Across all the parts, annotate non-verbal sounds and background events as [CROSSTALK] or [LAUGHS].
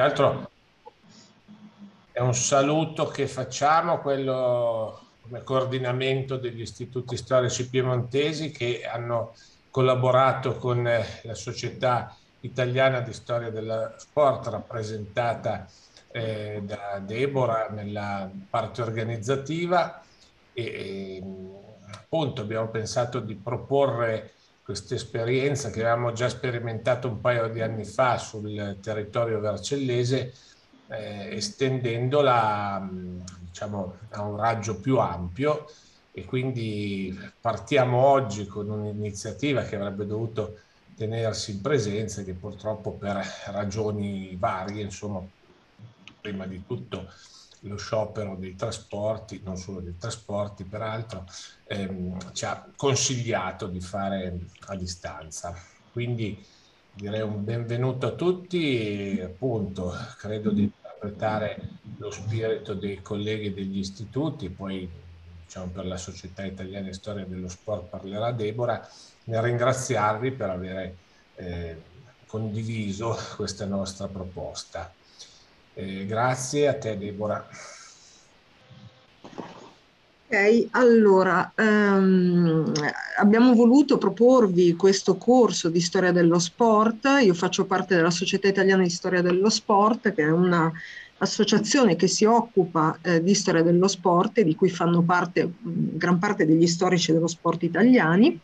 che altro è un saluto che facciamo, quello come coordinamento degli istituti storici piemontesi che hanno collaborato con eh, la Società Italiana di Storia dello Sport, rappresentata eh, da Deborah nella parte organizzativa. E, ehm, appunto abbiamo pensato di proporre questa esperienza che avevamo già sperimentato un paio di anni fa sul territorio vercellese, eh, estendendola mm, diciamo, a un raggio più ampio e quindi partiamo oggi con un'iniziativa che avrebbe dovuto tenersi in presenza che purtroppo per ragioni varie, insomma, prima di tutto lo sciopero dei trasporti, non solo dei trasporti peraltro, ehm, ci ha consigliato di fare a distanza. Quindi direi un benvenuto a tutti e appunto credo di interpretare lo spirito dei colleghi degli istituti, poi diciamo, per la Società Italiana e Storia dello Sport parlerà Debora, nel ringraziarvi per aver eh, condiviso questa nostra proposta. Eh, grazie a te Deborah. Ok, allora ehm, abbiamo voluto proporvi questo corso di storia dello sport. Io faccio parte della Società Italiana di Storia dello Sport, che è un'associazione che si occupa eh, di storia dello sport e di cui fanno parte mh, mm, gran parte degli storici dello sport italiani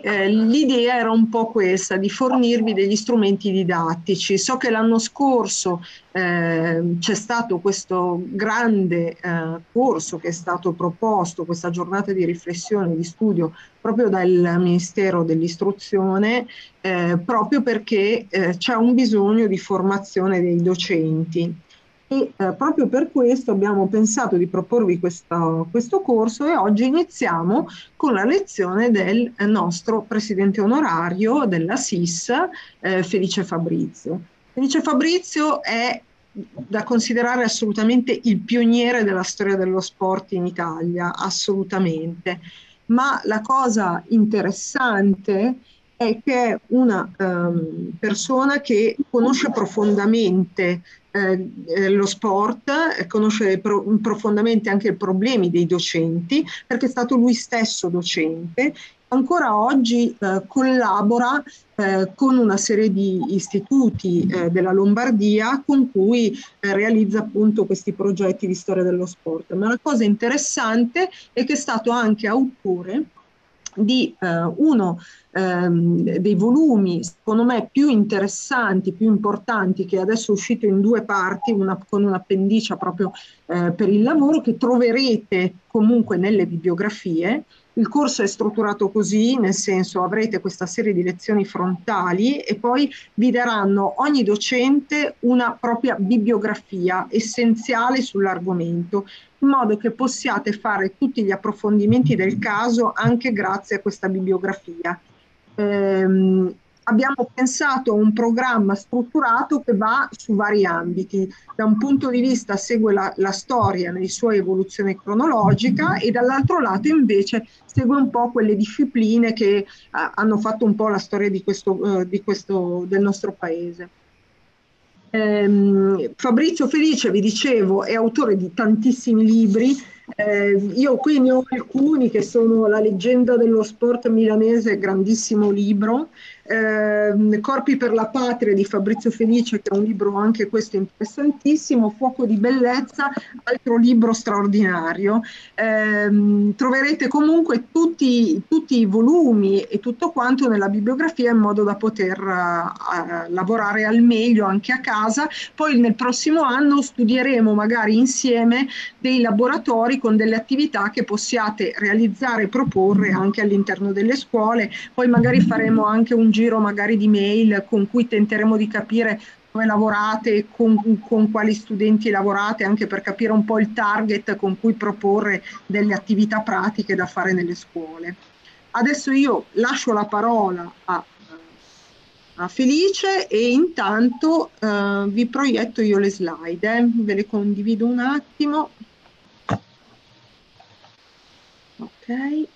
eh, l'idea era un po' questa, di fornirvi degli strumenti didattici. So che l'anno scorso eh, c'è stato questo grande eh, corso che è stato proposto, questa giornata di riflessione, di studio proprio dal Ministero dell'Istruzione, eh, proprio perché eh, c'è un bisogno di formazione dei docenti e eh, proprio per questo abbiamo pensato di proporvi questo, questo, corso e oggi iniziamo con la lezione del nostro presidente onorario della SIS, eh, Felice Fabrizio. Felice Fabrizio è da considerare assolutamente il pioniere della storia dello sport in Italia, assolutamente. Ma la cosa interessante è che è una um, persona che conosce profondamente eh, eh lo sport, eh, conosce pro- profondamente anche i problemi dei docenti, perché è stato lui stesso docente. Ancora oggi eh, collabora eh, con una serie di istituti della Lombardia con cui realizza appunto questi progetti di storia dello sport. Ma la cosa interessante è che è stato anche autore di uno ehm, dei volumi, secondo me, più interessanti, più importanti, che adesso è uscito in due parti, una con un'appendicia proprio eh, per il lavoro, che troverete comunque nelle bibliografie. Il corso è strutturato così, nel senso avrete questa serie di lezioni frontali e poi vi daranno ogni docente una propria bibliografia essenziale sull'argomento, in modo che possiate fare tutti gli approfondimenti del caso anche grazie a questa bibliografia ehm, abbiamo pensato a un programma strutturato che va su vari ambiti. Da un punto di vista segue la, la storia nella sua evoluzione cronologica e dall'altro lato invece segue un po' quelle discipline che eh, hanno fatto un po' la storia di questo, eh, di questo, del nostro paese. Ehm, Fabrizio Felice, vi dicevo, è autore di tantissimi libri, eh, io qui ne ho alcuni che sono La leggenda dello sport milanese, grandissimo libro, eh, Corpi per la patria di Fabrizio Felice, che è un libro anche questo interessantissimo, Fuoco di bellezza, altro libro straordinario. Eh, troverete comunque tutti, tutti, i volumi e tutto quanto nella bibliografia in modo da poter uh, lavorare al meglio anche a casa. Poi nel prossimo anno studieremo magari insieme dei laboratori con delle attività che possiate realizzare e proporre anche all'interno delle scuole. Poi magari faremo anche un giro magari di mail con cui tenteremo di capire come lavorate, con, con, quali studenti lavorate, anche per capire un po' il target con cui proporre delle attività pratiche da fare nelle scuole. Adesso io lascio la parola a, a Felice e intanto eh, vi proietto io le slide, eh. ve le condivido un attimo. Ok.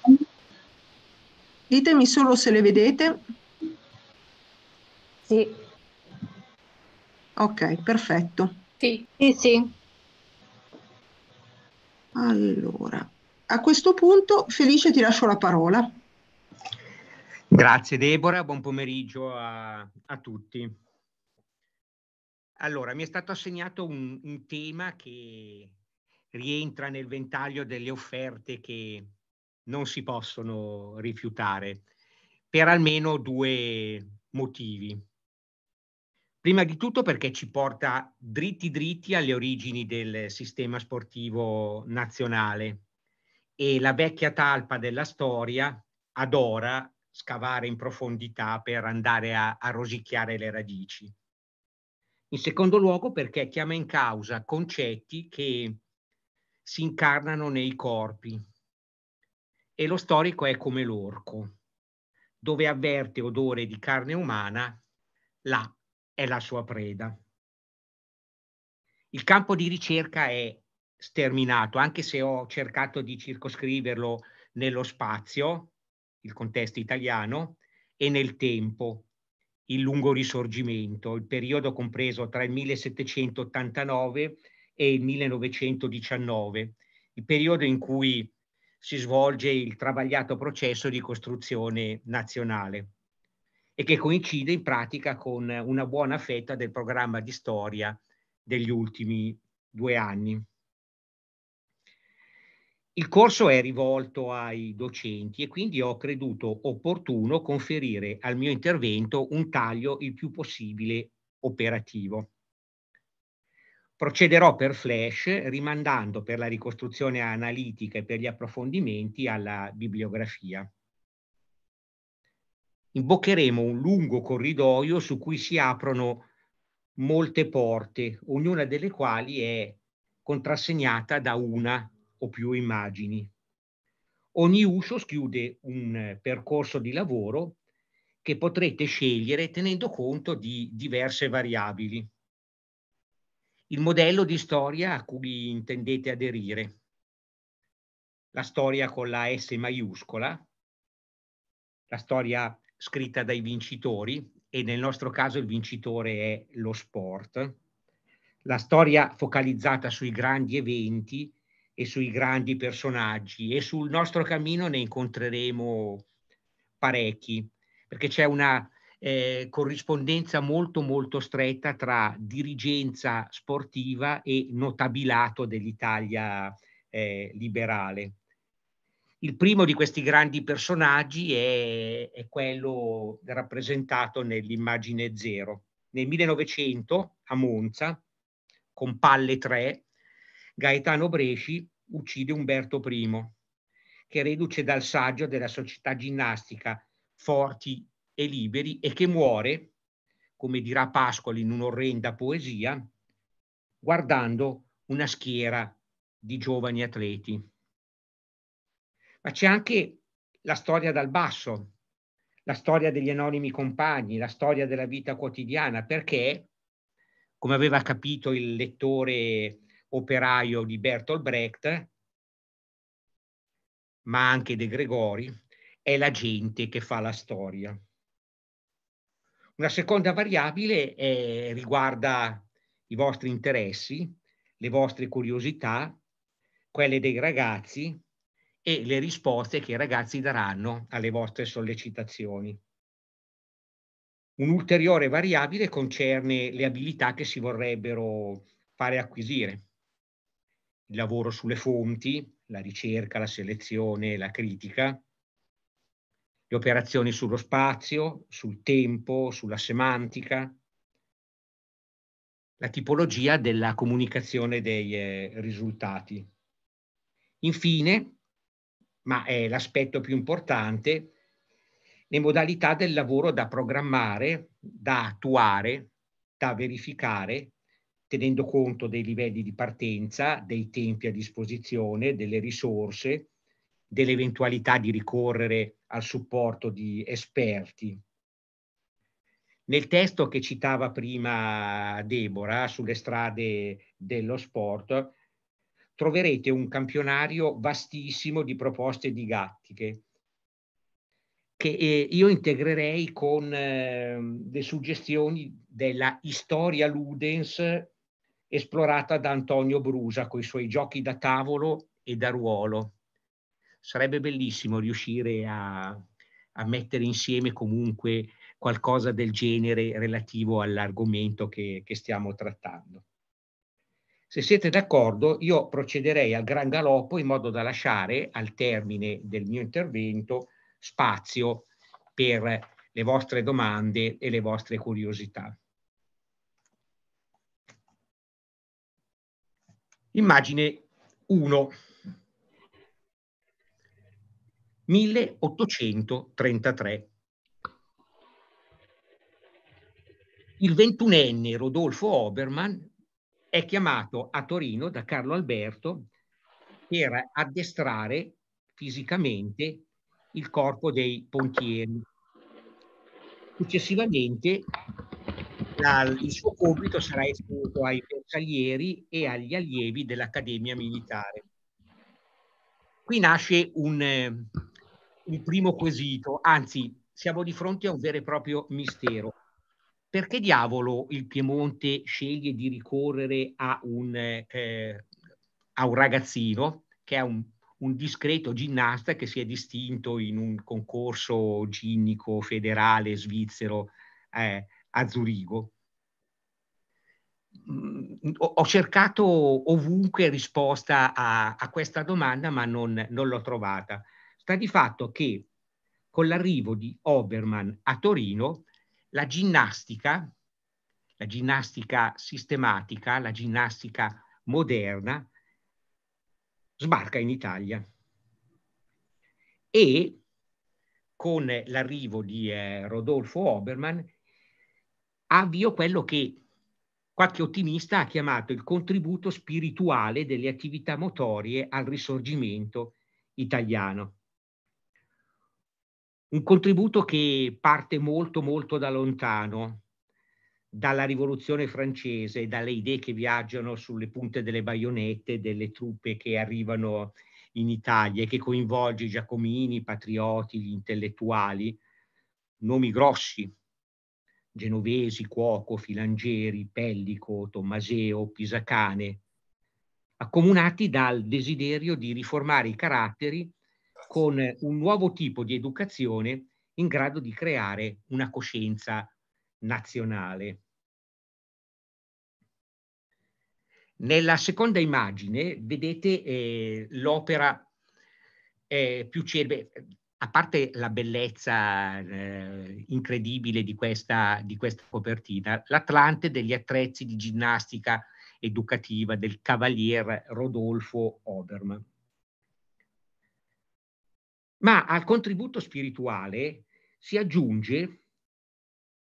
Ditemi solo se le vedete. Sì. Ok, perfetto. Sì. Sì, sì. Allora, a questo punto Felice ti lascio la parola. Grazie Deborah, buon pomeriggio a, a tutti. Allora, mi è stato assegnato un, un tema che rientra nel ventaglio delle offerte che non si possono rifiutare per almeno due motivi. Prima di tutto perché ci porta dritti dritti alle origini del sistema sportivo nazionale e la vecchia talpa della storia adora scavare in profondità per andare a, a rosicchiare le radici. In secondo luogo perché chiama in causa concetti che si incarnano nei corpi e lo storico è come l'orco, dove avverte odore di carne umana, là è la sua preda. Il campo di ricerca è sterminato, anche se ho cercato di circoscriverlo nello spazio, il contesto italiano, e nel tempo, il lungo risorgimento, il periodo compreso tra il 1789 e il 1919, il periodo in cui si svolge il travagliato processo di costruzione nazionale e che coincide in pratica con una buona fetta del programma di storia degli ultimi due anni. Il corso è rivolto ai docenti e quindi ho creduto opportuno conferire al mio intervento un taglio il più possibile operativo. Procederò per flash rimandando per la ricostruzione analitica e per gli approfondimenti alla bibliografia imboccheremo un lungo corridoio su cui si aprono molte porte, ognuna delle quali è contrassegnata da una o più immagini. Ogni uscio schiude un eh, percorso di lavoro che potrete scegliere tenendo conto di diverse variabili. Il modello di storia a cui intendete aderire. La storia con la S maiuscola, la storia scritta dai vincitori e nel nostro caso il vincitore è lo sport. La storia focalizzata sui grandi eventi e sui grandi personaggi e sul nostro cammino ne incontreremo parecchi perché c'è una eh, corrispondenza molto molto stretta tra dirigenza sportiva e notabilato dell'Italia eh, liberale. Il primo di questi grandi personaggi è, è quello rappresentato nell'immagine zero. Nel 1900, a Monza, con Palle 3, Gaetano Bresci uccide Umberto I, che reduce dal saggio della società ginnastica Forti e Liberi e che muore, come dirà Pascoli in un'orrenda poesia, guardando una schiera di giovani atleti ma c'è anche la storia dal basso, la storia degli anonimi compagni, la storia della vita quotidiana, perché, come aveva capito il lettore operaio di Bertolt Brecht, ma anche De Gregori, è la gente che fa la storia. Una seconda variabile è, eh, riguarda i vostri interessi, le vostre curiosità, quelle dei ragazzi, e le risposte che i ragazzi daranno alle vostre sollecitazioni. Un'ulteriore variabile concerne le abilità che si vorrebbero fare acquisire. Il lavoro sulle fonti, la ricerca, la selezione, la critica, le operazioni sullo spazio, sul tempo, sulla semantica, la tipologia della comunicazione dei eh, risultati. Infine, ma è l'aspetto più importante, le modalità del lavoro da programmare, da attuare, da verificare, tenendo conto dei livelli di partenza, dei tempi a disposizione, delle risorse, dell'eventualità di ricorrere al supporto di esperti. Nel testo che citava prima Debora sulle strade dello sport, troverete un campionario vastissimo di proposte didattiche che eh, io integrerei con ehm, le suggestioni della storia Ludens esplorata da Antonio Brusa con i suoi giochi da tavolo e da ruolo. Sarebbe bellissimo riuscire a, a mettere insieme comunque qualcosa del genere relativo all'argomento che, che stiamo trattando. Se siete d'accordo, io procederei al gran galoppo in modo da lasciare al termine del mio intervento spazio per le vostre domande e le vostre curiosità. Immagine 1. 1833. Il ventunenne Rodolfo Obermann è chiamato a Torino da Carlo Alberto per addestrare fisicamente il corpo dei pontieri. Successivamente dal, il suo compito sarà esposto ai bersaglieri e agli allievi dell'Accademia Militare. Qui nasce un, eh, un primo quesito, anzi siamo di fronte a un vero e proprio mistero perché diavolo il Piemonte sceglie di ricorrere a un, eh, a un ragazzino che è un, un, discreto ginnasta che si è distinto in un concorso ginnico federale svizzero eh, a Zurigo? Mm, ho cercato ovunque risposta a, a questa domanda, ma non, non, l'ho trovata. Sta di fatto che con l'arrivo di Obermann a Torino la ginnastica, la ginnastica sistematica, la ginnastica moderna, sbarca in Italia. E con l'arrivo di eh, Rodolfo Obermann avvio quello che qualche ottimista ha chiamato il contributo spirituale delle attività motorie al risorgimento italiano un contributo che parte molto molto da lontano, dalla rivoluzione francese, dalle idee che viaggiano sulle punte delle baionette delle truppe che arrivano in Italia e che coinvolge i giacomini, i patrioti, gli intellettuali, nomi grossi, genovesi, Cuoco, Filangieri, Pellico, Tommaseo, Pisacane, accomunati dal desiderio di riformare i caratteri con un nuovo tipo di educazione in grado di creare una coscienza nazionale. Nella seconda immagine vedete eh, l'opera eh, più celebre, a parte la bellezza eh, incredibile di questa, di questa copertina, l'Atlante degli attrezzi di ginnastica educativa del cavalier Rodolfo Obermann ma al contributo spirituale si aggiunge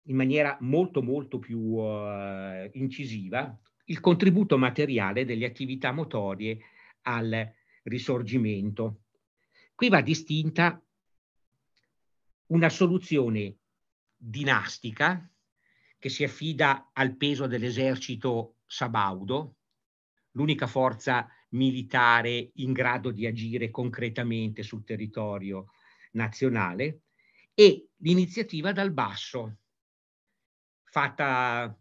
in maniera molto molto più uh, incisiva il contributo materiale delle attività motorie al risorgimento. Qui va distinta una soluzione dinastica che si affida al peso dell'esercito sabaudo, l'unica forza militare in grado di agire concretamente sul territorio nazionale e l'iniziativa dal basso, fatta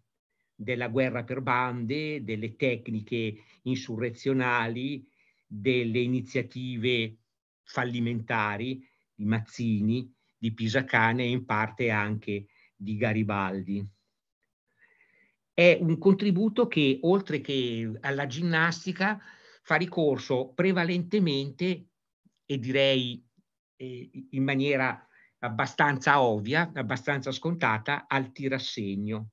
della guerra per bande, delle tecniche insurrezionali, delle iniziative fallimentari di Mazzini, di Pisacane e in parte anche di Garibaldi. È un contributo che, oltre che alla ginnastica, fa ricorso prevalentemente e direi eh, in maniera abbastanza ovvia, abbastanza scontata, al tirassegno.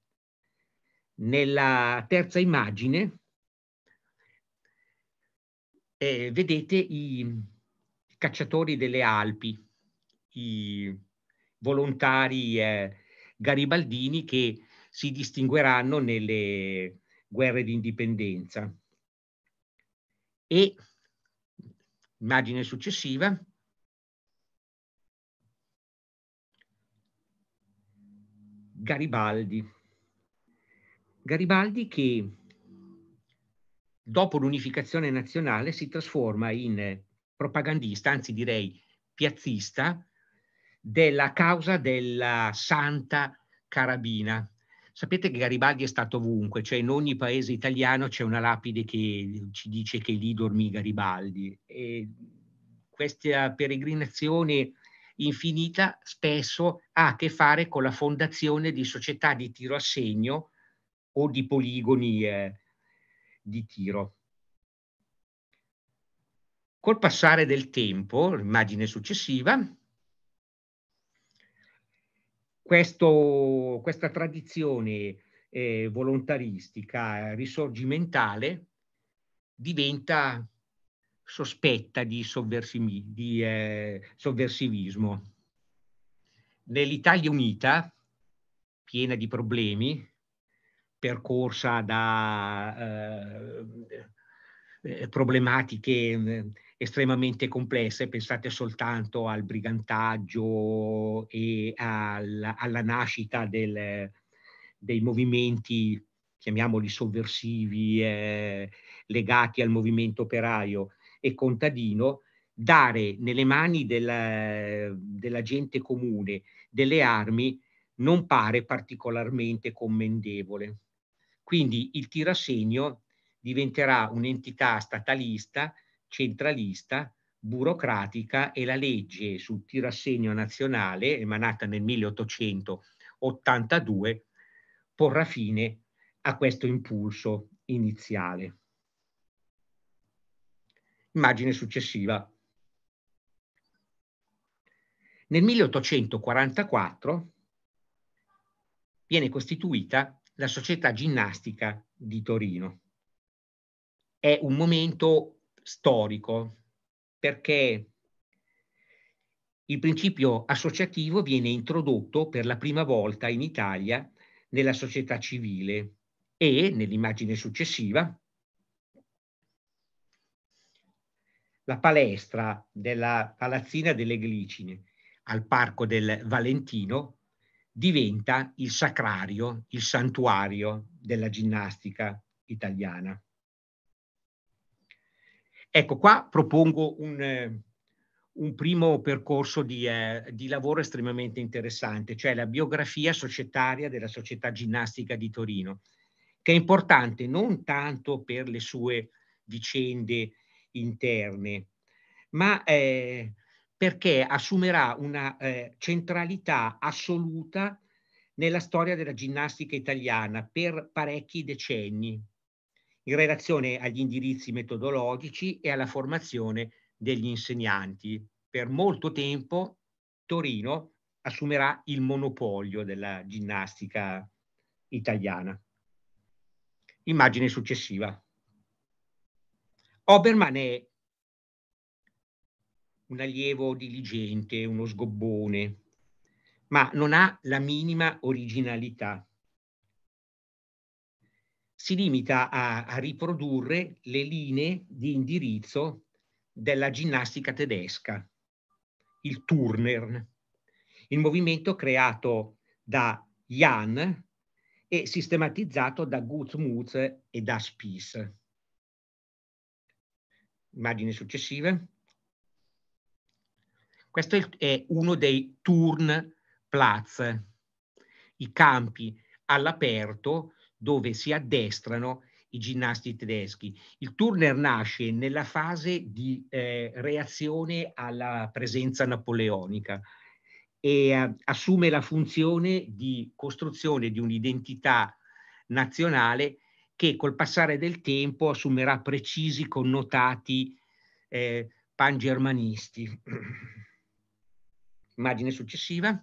Nella terza immagine eh, vedete i cacciatori delle Alpi, i volontari eh, garibaldini che si distingueranno nelle guerre di indipendenza e immagine successiva Garibaldi. Garibaldi che dopo l'unificazione nazionale si trasforma in propagandista, anzi direi piazzista, della causa della Santa Carabina, Sapete che Garibaldi è stato ovunque, cioè in ogni paese italiano c'è una lapide che ci dice che lì dormì Garibaldi. E questa peregrinazione infinita spesso ha a che fare con la fondazione di società di tiro a segno o di poligoni eh, di tiro. Col passare del tempo, immagine successiva, questo, questa tradizione eh, volontaristica eh, risorgimentale diventa sospetta di, di eh, sovversivismo. Nell'Italia unita, piena di problemi, percorsa da eh, eh problematiche eh, estremamente complesse, pensate soltanto al brigantaggio e al, alla nascita del, dei movimenti, chiamiamoli sovversivi, eh, legati al movimento operaio e contadino, dare nelle mani della, della gente comune delle armi non pare particolarmente commendevole. Quindi il tirassegno diventerà un'entità statalista centralista, burocratica e la legge sul tirassegno nazionale, emanata nel 1882, porrà fine a questo impulso iniziale. Immagine successiva. Nel 1844 viene costituita la Società Ginnastica di Torino. È un momento storico, perché il principio associativo viene introdotto per la prima volta in Italia nella società civile e, nell'immagine successiva, la palestra della palazzina delle Glicine al Parco del Valentino diventa il sacrario, il santuario della ginnastica italiana. Ecco, qua propongo un, eh, un primo percorso di, eh, di, lavoro estremamente interessante, cioè la biografia societaria della Società Ginnastica di Torino, che è importante non tanto per le sue vicende interne, ma eh, perché assumerà una eh, centralità assoluta nella storia della ginnastica italiana per parecchi decenni, in relazione agli indirizzi metodologici e alla formazione degli insegnanti. Per molto tempo Torino assumerà il monopolio della ginnastica italiana. Immagine successiva. Obermann è un allievo diligente, uno sgobbone, ma non ha la minima originalità si limita a, a riprodurre le linee di indirizzo della ginnastica tedesca, il Turner, il movimento creato da Jan e sistematizzato da Gutzmutz e da Spies. Immagine successiva. Questo è uno dei Turnplatz, i campi all'aperto dove si addestrano i ginnasti tedeschi. Il Turner nasce nella fase di eh, reazione alla presenza napoleonica e eh, assume la funzione di costruzione di un'identità nazionale che col passare del tempo assumerà precisi connotati eh, pangermanisti. [CLEARS THROAT] Immagine successiva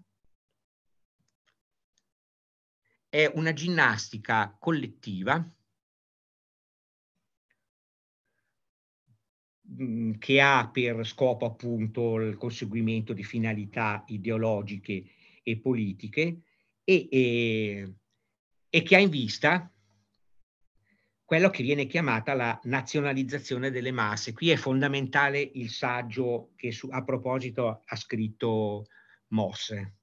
è una ginnastica collettiva mm, che ha per scopo appunto il conseguimento di finalità ideologiche e politiche e, e, e che ha in vista quello che viene chiamata la nazionalizzazione delle masse. Qui è fondamentale il saggio che su, a proposito ha scritto Mosse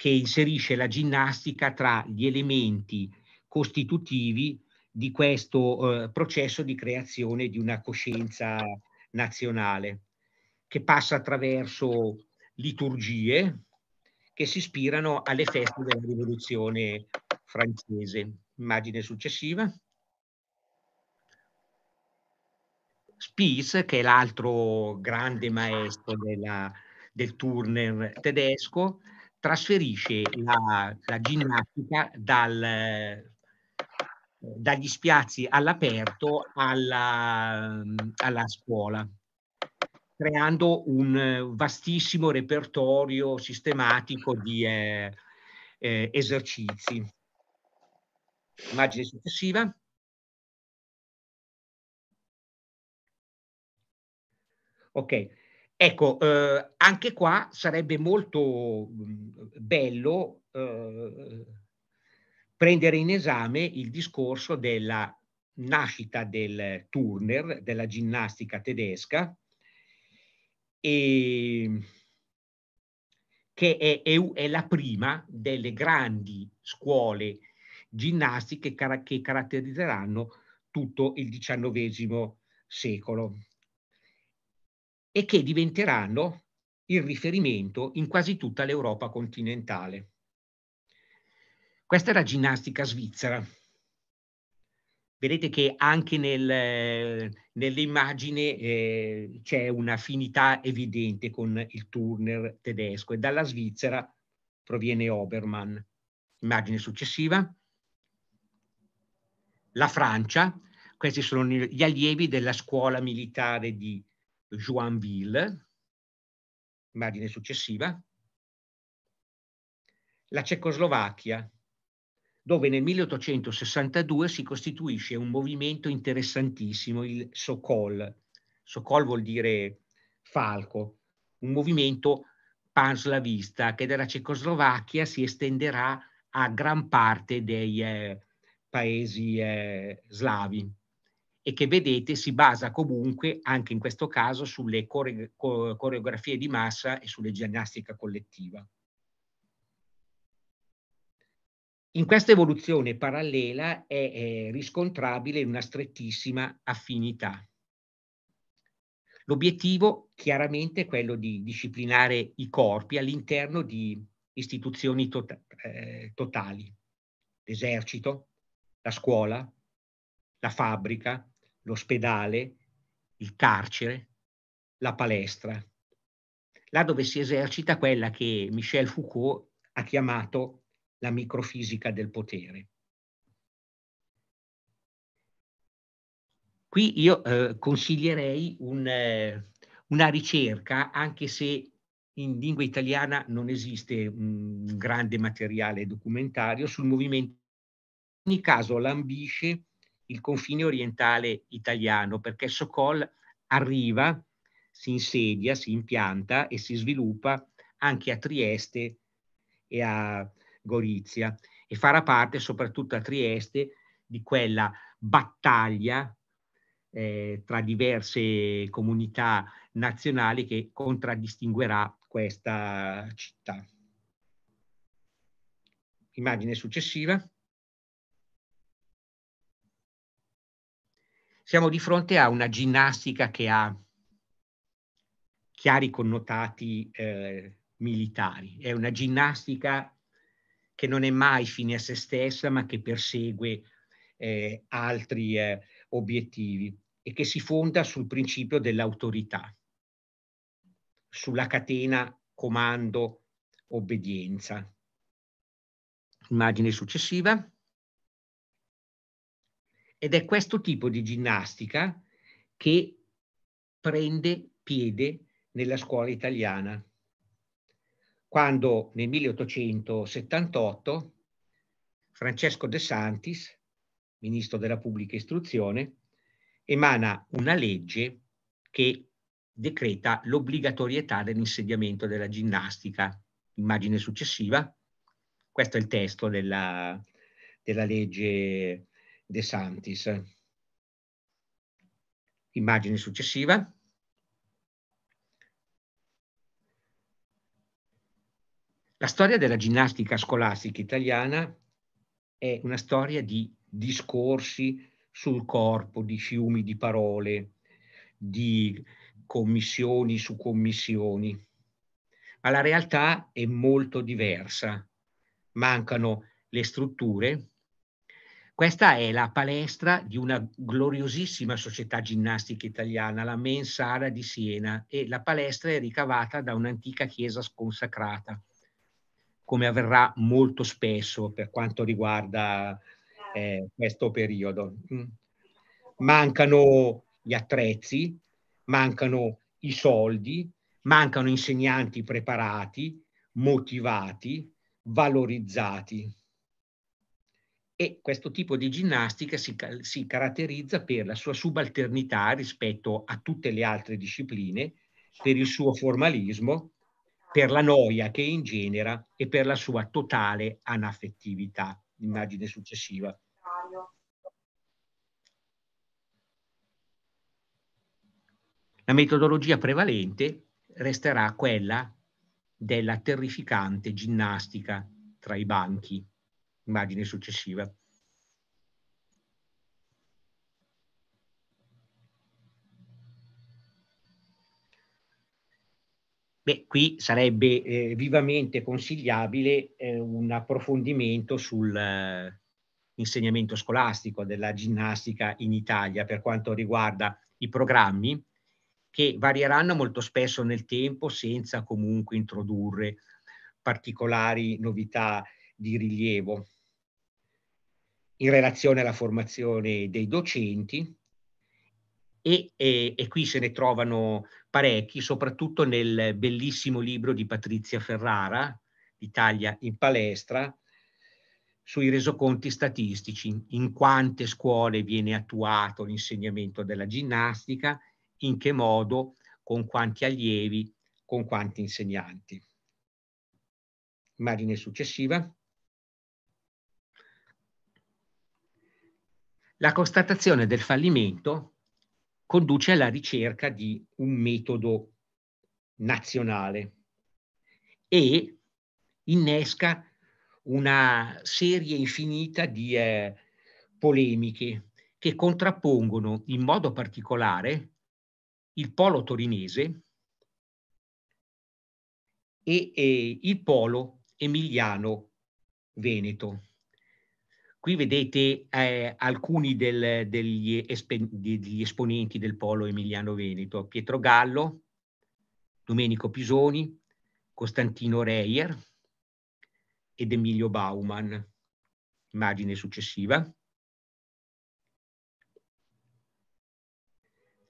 che inserisce la ginnastica tra gli elementi costitutivi di questo eh, processo di creazione di una coscienza nazionale, che passa attraverso liturgie che si ispirano alle feste della rivoluzione francese. Immagine successiva. Spies, che è l'altro grande maestro della, del Turner tedesco, trasferisce la, la ginnastica dal, dagli spiazzi all'aperto alla, alla scuola creando un vastissimo repertorio sistematico di eh, eh, esercizi. Immagine successiva. Ok, Ecco, eh, anche qua sarebbe molto mm, bello eh, prendere in esame il discorso della nascita del Turner, della ginnastica tedesca, e, che è, è, è, la prima delle grandi scuole ginnastiche che caratterizzeranno tutto il XIX secolo e che diventeranno il riferimento in quasi tutta l'Europa continentale. Questa è la ginnastica svizzera. Vedete che anche nel, nell'immagine eh, c'è un'affinità evidente con il Turner tedesco e dalla Svizzera proviene Obermann. Immagine successiva. La Francia, questi sono gli allievi della scuola militare di Joinville, immagine successiva, la Cecoslovacchia, dove nel 1862 si costituisce un movimento interessantissimo, il Sokol. Sokol vuol dire falco, un movimento panslavista che dalla Cecoslovacchia si estenderà a gran parte dei eh, paesi eh, slavi e che vedete si basa comunque anche in questo caso sulle core, coreografie di massa e sulle ginnastica collettiva. In questa evoluzione parallela è, è riscontrabile una strettissima affinità. L'obiettivo chiaramente è quello di disciplinare i corpi all'interno di istituzioni to tota-, eh, totali, l'esercito, la scuola, la fabbrica, l'ospedale, il carcere, la palestra, là dove si esercita quella che Michel Foucault ha chiamato la microfisica del potere. Qui io eh, consiglierei un, eh, una ricerca, anche se in lingua italiana non esiste un grande materiale documentario sul movimento. In ogni caso l'ambisce il confine orientale italiano, perché Sokol arriva, si insedia, si impianta e si sviluppa anche a Trieste e a Gorizia e farà parte soprattutto a Trieste di quella battaglia eh, tra diverse comunità nazionali che contraddistinguerà questa città. Immagine successiva. siamo di fronte a una ginnastica che ha chiari connotati eh, militari, è una ginnastica che non è mai fine a se stessa, ma che persegue eh, altri eh, obiettivi e che si fonda sul principio dell'autorità, sulla catena comando-obbedienza. Immagine successiva. Ed è questo tipo di ginnastica che prende piede nella scuola italiana. Quando nel 1878 Francesco De Santis, ministro della pubblica istruzione, emana una legge che decreta l'obbligatorietà dell'insediamento della ginnastica. Immagine successiva, questo è il testo della, della legge De Santis. Immagine successiva. La storia della ginnastica scolastica italiana è una storia di discorsi sul corpo, di fiumi di parole, di commissioni su commissioni. Ma la realtà è molto diversa. Mancano le strutture questa è la palestra di una gloriosissima società ginnastica italiana, la Mensara di Siena, e la palestra è ricavata da un'antica chiesa sconsacrata, come avverrà molto spesso per quanto riguarda eh, questo periodo. Mm. Mancano gli attrezzi, mancano i soldi, mancano insegnanti preparati, motivati, valorizzati e questo tipo di ginnastica si, si, caratterizza per la sua subalternità rispetto a tutte le altre discipline, per il suo formalismo, per la noia che ingenera e per la sua totale anaffettività. Immagine successiva. La metodologia prevalente resterà quella della terrificante ginnastica tra i banchi immagine successiva. Beh, qui sarebbe eh, vivamente consigliabile eh, un approfondimento sull'insegnamento eh, scolastico della ginnastica in Italia per quanto riguarda i programmi che varieranno molto spesso nel tempo senza comunque introdurre particolari novità di rilievo in relazione alla formazione dei docenti e, e, e, qui se ne trovano parecchi, soprattutto nel bellissimo libro di Patrizia Ferrara, Italia in palestra, sui resoconti statistici, in quante scuole viene attuato l'insegnamento della ginnastica, in che modo, con quanti allievi, con quanti insegnanti. Immagine successiva. La constatazione del fallimento conduce alla ricerca di un metodo nazionale e innesca una serie infinita di eh, polemiche che contrappongono in modo particolare il polo torinese e, e eh, il polo emiliano veneto. Qui vedete eh, alcuni del, degli, esp degli, esponenti del polo emiliano-veneto, Pietro Gallo, Domenico Pisoni, Costantino Reyer ed Emilio Bauman. Immagine successiva.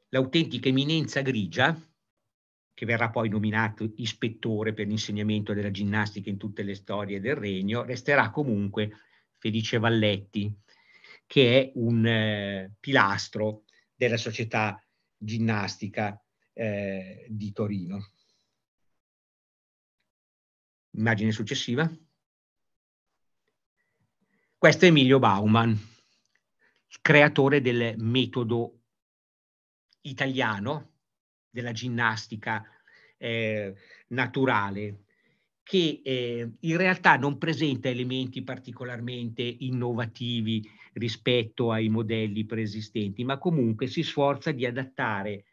L'autentica eminenza grigia, che verrà poi nominato ispettore per l'insegnamento della ginnastica in tutte le storie del regno, resterà comunque Felice Valletti, che è un eh, pilastro della società ginnastica eh, di Torino. Immagine successiva. Questo è Emilio Bauman, creatore del metodo italiano della ginnastica eh, naturale che eh, in realtà non presenta elementi particolarmente innovativi rispetto ai modelli preesistenti, ma comunque si sforza di adattare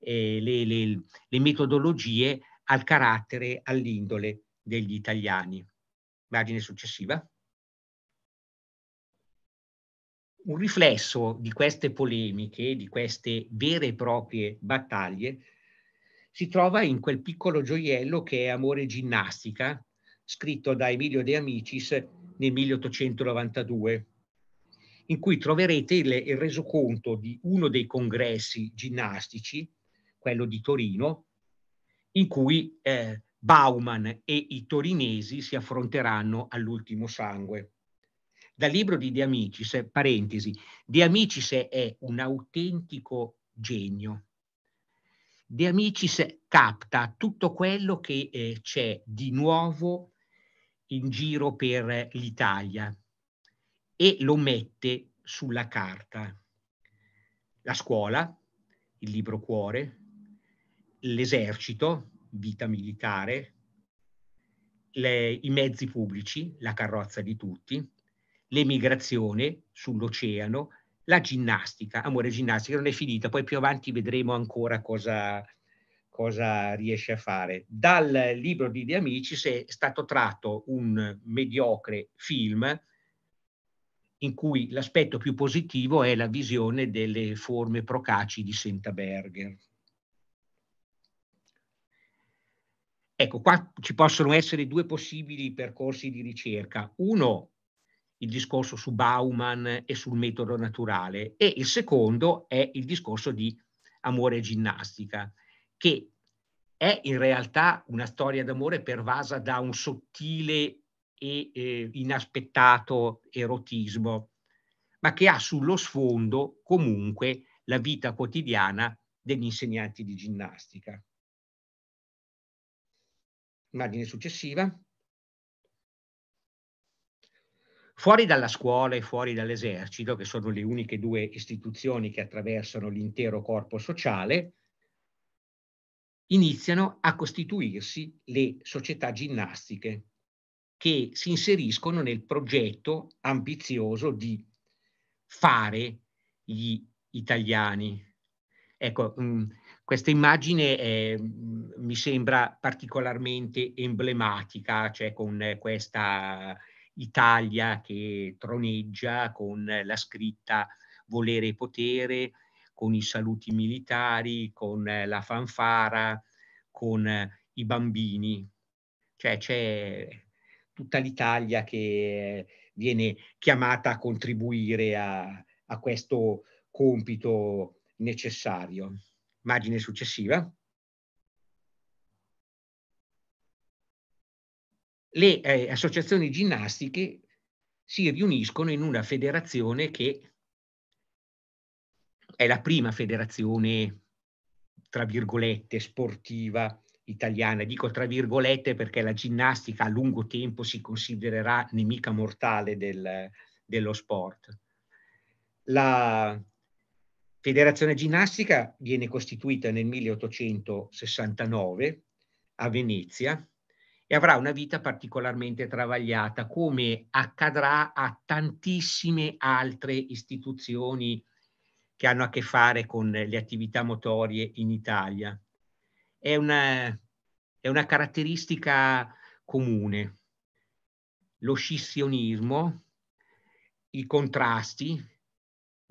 eh, le, le, le metodologie al carattere, all'indole degli italiani. Immagine successiva. Un riflesso di queste polemiche, di queste vere e proprie battaglie, si trova in quel piccolo gioiello che è Amore e ginnastica, scritto da Emilio De Amicis nel 1892, in cui troverete il, il resoconto di uno dei congressi ginnastici, quello di Torino, in cui eh, Bauman e i torinesi si affronteranno all'ultimo sangue. Dal libro di De Amicis, parentesi, De Amicis è un autentico genio, De Amicis capta tutto quello che eh, c'è di nuovo in giro per l'Italia e lo mette sulla carta. La scuola, il libro cuore, l'esercito, vita militare, le, i mezzi pubblici, la carrozza di tutti, l'emigrazione sull'oceano, la ginnastica, amore ginnastica, non è finita, poi più avanti vedremo ancora cosa, cosa riesce a fare. Dal libro di De Amici si è stato tratto un mediocre film in cui l'aspetto più positivo è la visione delle forme procaci di Sentaberger. Ecco, qua ci possono essere due possibili percorsi di ricerca. Uno il discorso su Bauman e sul metodo naturale e il secondo è il discorso di amore e ginnastica, che è in realtà una storia d'amore pervasa da un sottile e eh, inaspettato erotismo, ma che ha sullo sfondo comunque la vita quotidiana degli insegnanti di ginnastica. Immagine successiva. Fuori dalla scuola e fuori dall'esercito, che sono le uniche due istituzioni che attraversano l'intero corpo sociale, iniziano a costituirsi le società ginnastiche che si inseriscono nel progetto ambizioso di fare gli italiani. Ecco, mh, mm, questa immagine è, mh, mm, mi sembra particolarmente emblematica, cioè con questa Italia che troneggia con la scritta volere e potere, con i saluti militari, con la fanfara, con i bambini. Cioè c'è tutta l'Italia che viene chiamata a contribuire a, a questo compito necessario. Immagine successiva. le eh, associazioni ginnastiche si riuniscono in una federazione che è la prima federazione, tra virgolette, sportiva italiana. Dico tra virgolette perché la ginnastica a lungo tempo si considererà nemica mortale del, dello sport. La federazione ginnastica viene costituita nel 1869 a Venezia e avrà una vita particolarmente travagliata, come accadrà a tantissime altre istituzioni che hanno a che fare con le attività motorie in Italia. È una, è una caratteristica comune. Lo scissionismo, i contrasti,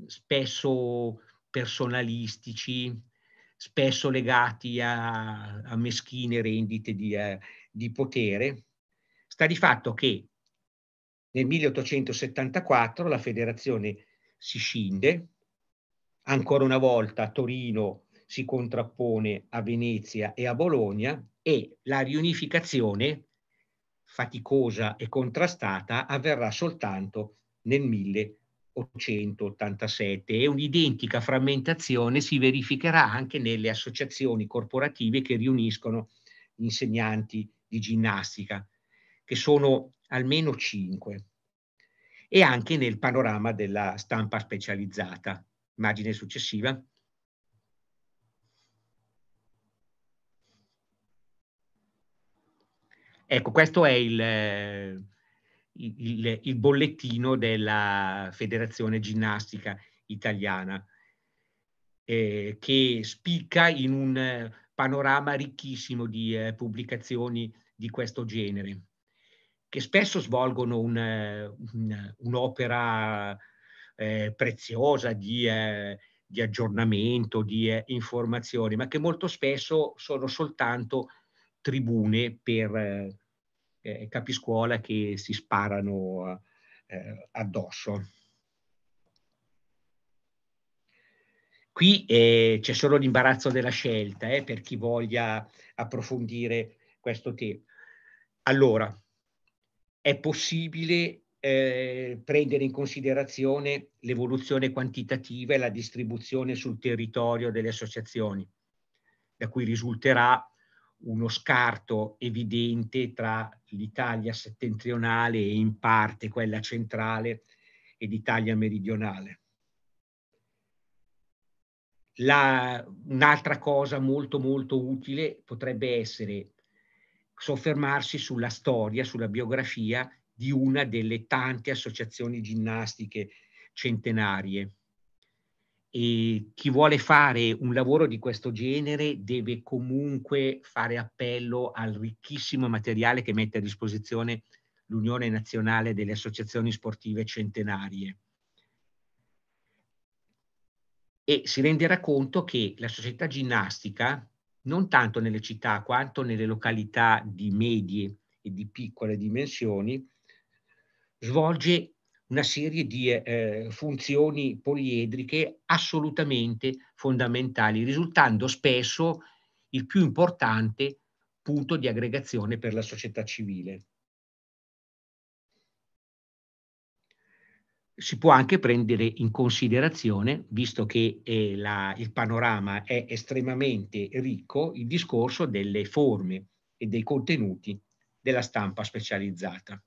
spesso personalistici, spesso legati a, a meschine rendite di, eh, di potere sta di fatto che nel 1874 la federazione si scinde, ancora una volta Torino si contrappone a Venezia e a Bologna e la riunificazione faticosa e contrastata avverrà soltanto nel 1887 e un'identica frammentazione si verificherà anche nelle associazioni corporative che riuniscono insegnanti di ginnastica, che sono almeno cinque, e anche nel panorama della stampa specializzata. Immagine successiva. Ecco, questo è il, eh, il, il, bollettino della Federazione Ginnastica Italiana, eh, che spicca in un panorama ricchissimo di eh, pubblicazioni di questo genere, che spesso svolgono un, un, un'opera eh, preziosa di, eh, di, aggiornamento, di eh, informazioni, ma che molto spesso sono soltanto tribune per eh, eh, capiscuola che si sparano eh, addosso. Qui eh, c'è solo l'imbarazzo della scelta eh, per chi voglia approfondire questo tema. Allora, è possibile eh, prendere in considerazione l'evoluzione quantitativa e la distribuzione sul territorio delle associazioni, da cui risulterà uno scarto evidente tra l'Italia settentrionale e in parte quella centrale ed Italia meridionale. un'altra cosa molto molto utile potrebbe essere soffermarsi sulla storia, sulla biografia di una delle tante associazioni ginnastiche centenarie. E chi vuole fare un lavoro di questo genere deve comunque fare appello al ricchissimo materiale che mette a disposizione l'Unione Nazionale delle Associazioni Sportive Centenarie. E si renderà conto che la società ginnastica non tanto nelle città quanto nelle località di medie e di piccole dimensioni, svolge una serie di eh, eh funzioni poliedriche assolutamente fondamentali, risultando spesso il più importante punto di aggregazione per la società civile. si può anche prendere in considerazione, visto che eh, la, il panorama è estremamente ricco, il discorso delle forme e dei contenuti della stampa specializzata.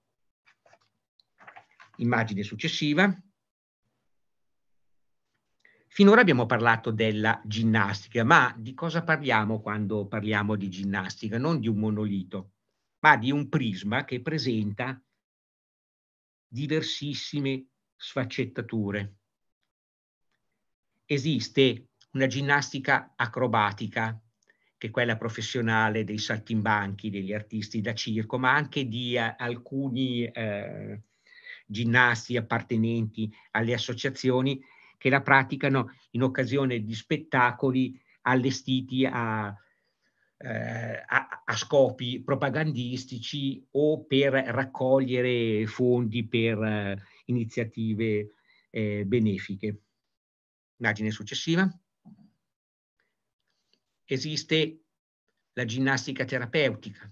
Immagine successiva. Finora abbiamo parlato della ginnastica, ma di cosa parliamo quando parliamo di ginnastica? Non di un monolito, ma di un prisma che presenta diversissime sfaccettature. Esiste una ginnastica acrobatica, che è quella professionale dei saltimbanchi, degli artisti da circo, ma anche di a, eh, alcuni eh, ginnasti appartenenti alle associazioni che la praticano in occasione di spettacoli allestiti a, eh, a, a scopi propagandistici o per raccogliere fondi per eh, iniziative eh, benefiche. Immagine successiva. Esiste la ginnastica terapeutica,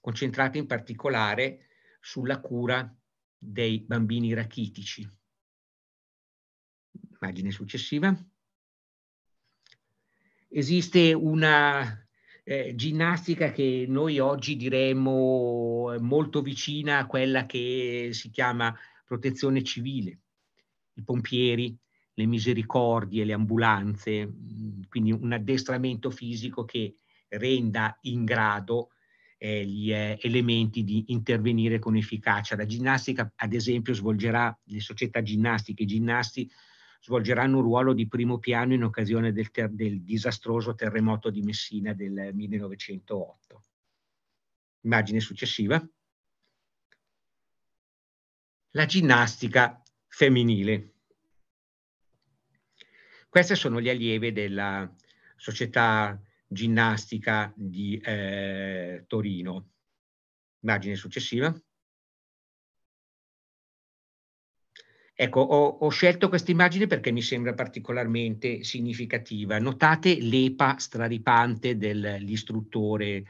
concentrata in particolare sulla cura dei bambini rachitici. Immagine successiva. Esiste una eh, ginnastica che noi oggi diremmo eh, molto vicina a quella che si chiama protezione civile, i pompieri, le misericordie, le ambulanze, mm, quindi un addestramento fisico che renda in grado eh, gli eh, elementi di intervenire con efficacia. La ginnastica, ad esempio, svolgerà, le società ginnastiche, i ginnasti svolgeranno un ruolo di primo piano in occasione del, ter del disastroso terremoto di Messina del 1908. Immagine successiva la ginnastica femminile. Queste sono le allieve della società ginnastica di eh, Torino. Immagine successiva. Ecco, ho, ho scelto questa immagine perché mi sembra particolarmente significativa. Notate l'epa straripante dell'istruttore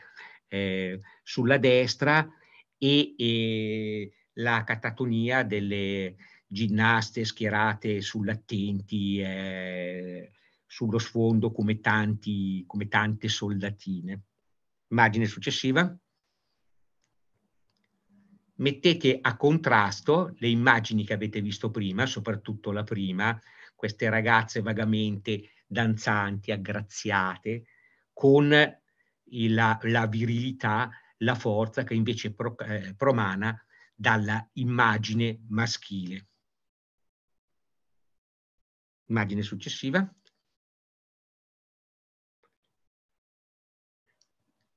eh, sulla destra e, e la catatonia delle ginnaste schierate sull'attenti, eh, sullo sfondo come, tanti, come tante soldatine. Immagine successiva. Mettete a contrasto le immagini che avete visto prima, soprattutto la prima, queste ragazze vagamente danzanti, aggraziate, con la, la virilità, la forza che invece pro, eh, promana dalla immagine maschile. Immagine successiva.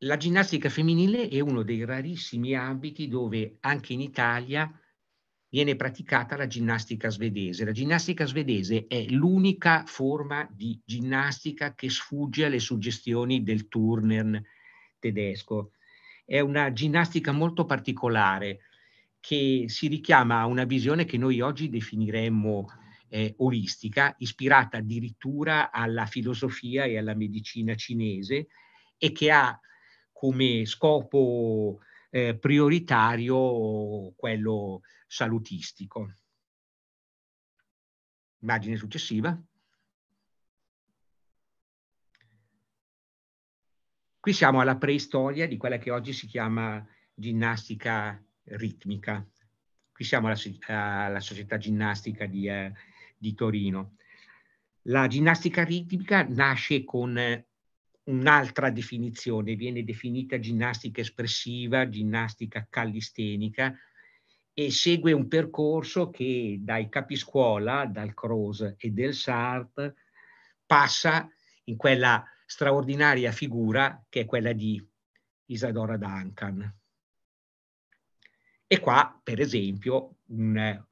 La ginnastica femminile è uno dei rarissimi ambiti dove anche in Italia viene praticata la ginnastica svedese. La ginnastica svedese è l'unica forma di ginnastica che sfugge alle suggestioni del Turnern tedesco. È una ginnastica molto particolare, che si richiama a una visione che noi oggi definiremmo eh, olistica, ispirata addirittura alla filosofia e alla medicina cinese e che ha come scopo eh, prioritario quello salutistico. Immagine successiva. Qui siamo alla preistoria di quella che oggi si chiama ginnastica ritmica. Qui siamo alla, alla Società Ginnastica di, eh, di, Torino. La ginnastica ritmica nasce con eh, un'altra definizione, viene definita ginnastica espressiva, ginnastica callistenica e segue un percorso che dai capiscuola, dal Cross e del Sartre passa in quella straordinaria figura che è quella di Isadora Duncan. E qua, per esempio, un,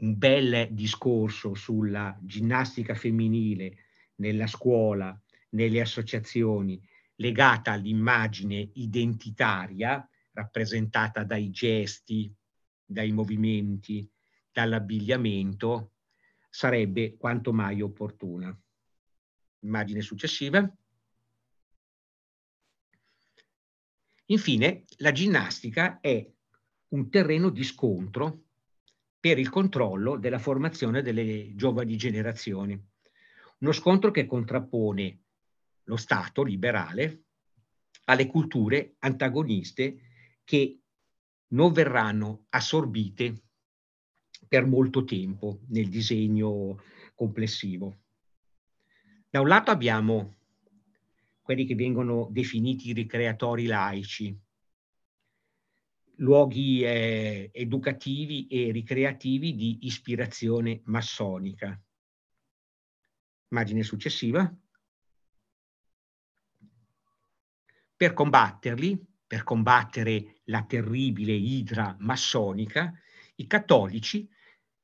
un bel discorso sulla ginnastica femminile nella scuola, nelle associazioni, legata all'immagine identitaria rappresentata dai gesti, dai movimenti, dall'abbigliamento, sarebbe quanto mai opportuna. Immagine successiva. Infine, la ginnastica è un terreno di scontro per il controllo della formazione delle giovani generazioni. Uno scontro che contrappone lo Stato liberale alle culture antagoniste che non verranno assorbite per molto tempo nel disegno complessivo. Da un lato abbiamo quelli che vengono definiti ricreatori laici, luoghi eh, educativi e ricreativi di ispirazione massonica. Immagine successiva. Per combatterli, per combattere la terribile idra massonica, i cattolici,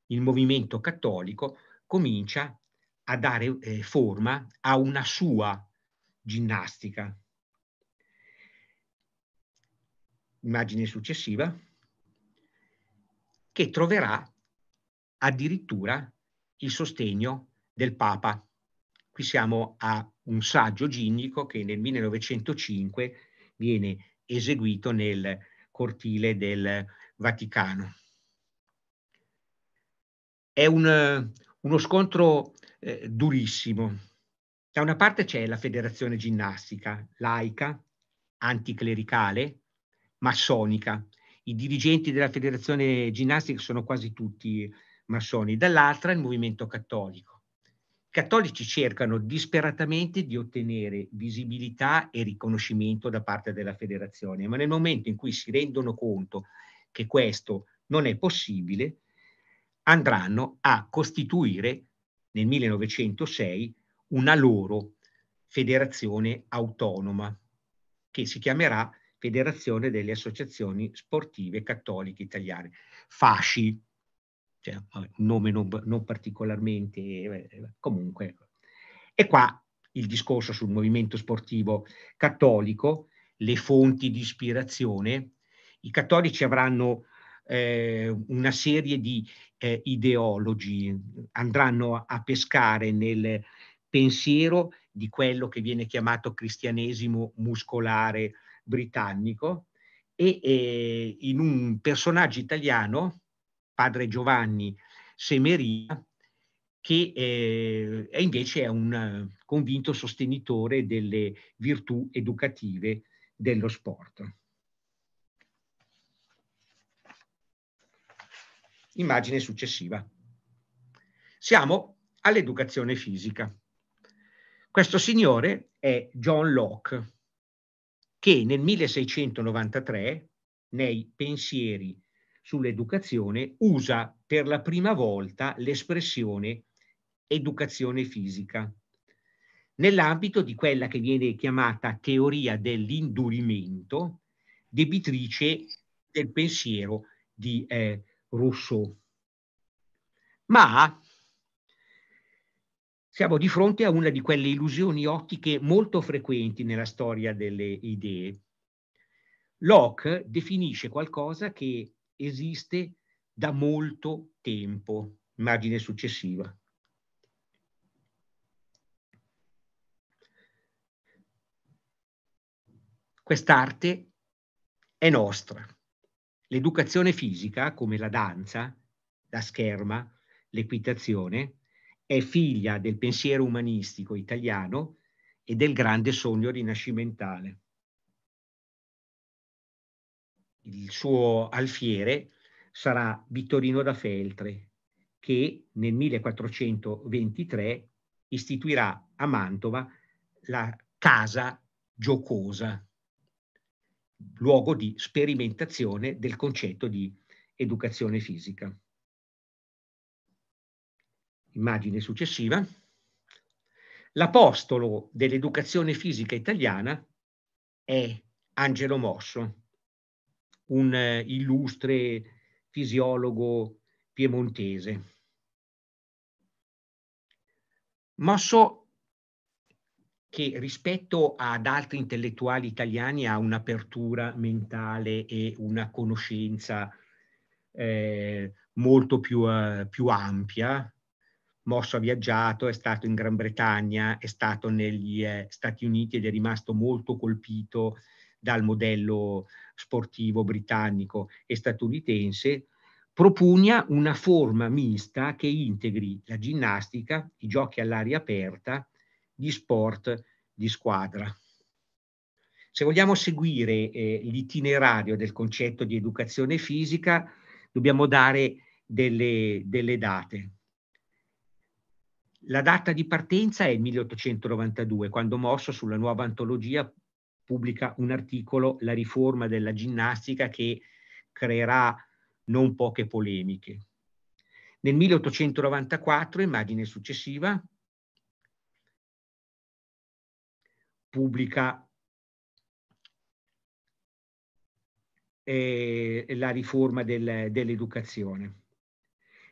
il movimento cattolico, comincia a dare eh, forma a una sua ginnastica. Immagine successiva, che troverà addirittura il sostegno del Papa. Qui siamo a un saggio ginnico che nel 1905 viene eseguito nel cortile del Vaticano. È un, uno scontro eh, durissimo da una parte c'è la federazione ginnastica, laica, anticlericale, massonica. I dirigenti della federazione ginnastica sono quasi tutti massoni. Dall'altra il movimento cattolico. I cattolici cercano disperatamente di ottenere visibilità e riconoscimento da parte della federazione, ma nel momento in cui si rendono conto che questo non è possibile, andranno a costituire nel 1906 una loro federazione autonoma che si chiamerà Federazione delle Associazioni Sportive Cattoliche Italiane, FASCI, cioè, nome non, non particolarmente, eh, comunque. E qua il discorso sul movimento sportivo cattolico, le fonti di ispirazione. I cattolici avranno eh, una serie di eh, ideologi, andranno a pescare nel, pensiero di quello che viene chiamato cristianesimo muscolare britannico e eh, in un personaggio italiano, padre Giovanni Semeria, che eh, è invece è un eh, convinto sostenitore delle virtù educative dello sport. Immagine successiva. Siamo all'educazione fisica. Questo signore è John Locke, che nel 1693, nei pensieri sull'educazione, usa per la prima volta l'espressione educazione fisica, nell'ambito di quella che viene chiamata teoria dell'indurimento, debitrice del pensiero di eh, Rousseau. Ma siamo di fronte a una di quelle illusioni ottiche molto frequenti nella storia delle idee. Locke definisce qualcosa che esiste da molto tempo. Immagine successiva. Quest'arte è nostra. L'educazione fisica, come la danza, la scherma, l'equitazione, è figlia del pensiero umanistico italiano e del grande sogno rinascimentale. Il suo alfiere sarà Vittorino da Feltre, che nel 1423 istituirà a Mantova la Casa Giocosa, luogo di sperimentazione del concetto di educazione fisica immagine successiva, l'apostolo dell'educazione fisica italiana è Angelo Mosso, un eh, illustre fisiologo piemontese. Mosso che rispetto ad altri intellettuali italiani ha un'apertura mentale e una conoscenza eh, molto più, eh, più ampia, Mosso ha viaggiato, è stato in Gran Bretagna, è stato negli eh, Stati Uniti ed è rimasto molto colpito dal modello sportivo britannico e statunitense, propugna una forma mista che integri la ginnastica, i giochi all'aria aperta, gli sport di squadra. Se vogliamo seguire eh, l'itinerario del concetto di educazione fisica, dobbiamo dare delle, delle date. La data di partenza è il 1892, quando Mosso sulla nuova antologia pubblica un articolo, La riforma della ginnastica, che creerà non poche polemiche. Nel 1894, immagine successiva, pubblica eh, la riforma del, dell'educazione.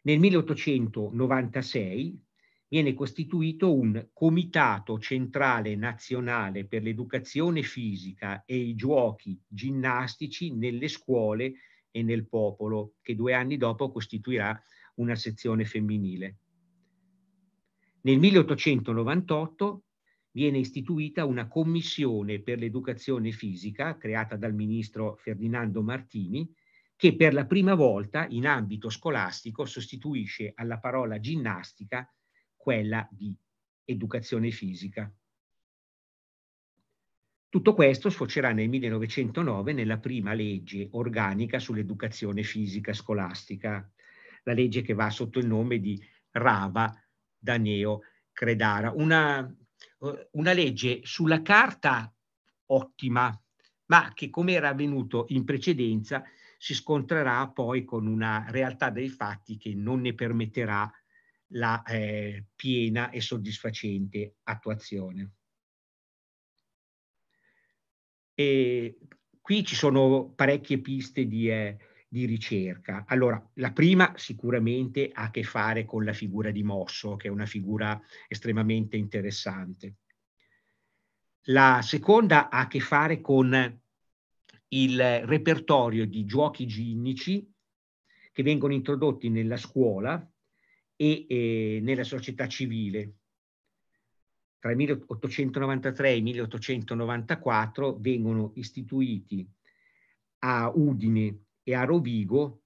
Nel 1896 viene costituito un Comitato Centrale Nazionale per l'Educazione Fisica e i Giochi Ginnastici nelle scuole e nel popolo, che due anni dopo costituirà una sezione femminile. Nel 1898 viene istituita una commissione per l'educazione fisica creata dal ministro Ferdinando Martini che per la prima volta in ambito scolastico sostituisce alla parola ginnastica quella di educazione fisica. Tutto questo sfocerà nel 1909 nella prima legge organica sull'educazione fisica scolastica, la legge che va sotto il nome di Rava Daneo Credara, una, eh, una legge sulla carta ottima, ma che come era avvenuto in precedenza si scontrerà poi con una realtà dei fatti che non ne permetterà la eh, piena e soddisfacente attuazione. E qui ci sono parecchie piste di, eh, di ricerca. Allora, la prima sicuramente ha a che fare con la figura di Mosso, che è una figura estremamente interessante. La seconda ha a che fare con il repertorio di giochi ginnici che vengono introdotti nella scuola e eh, nella società civile. Tra il 1893 e il 1894 vengono istituiti a Udine e a Rovigo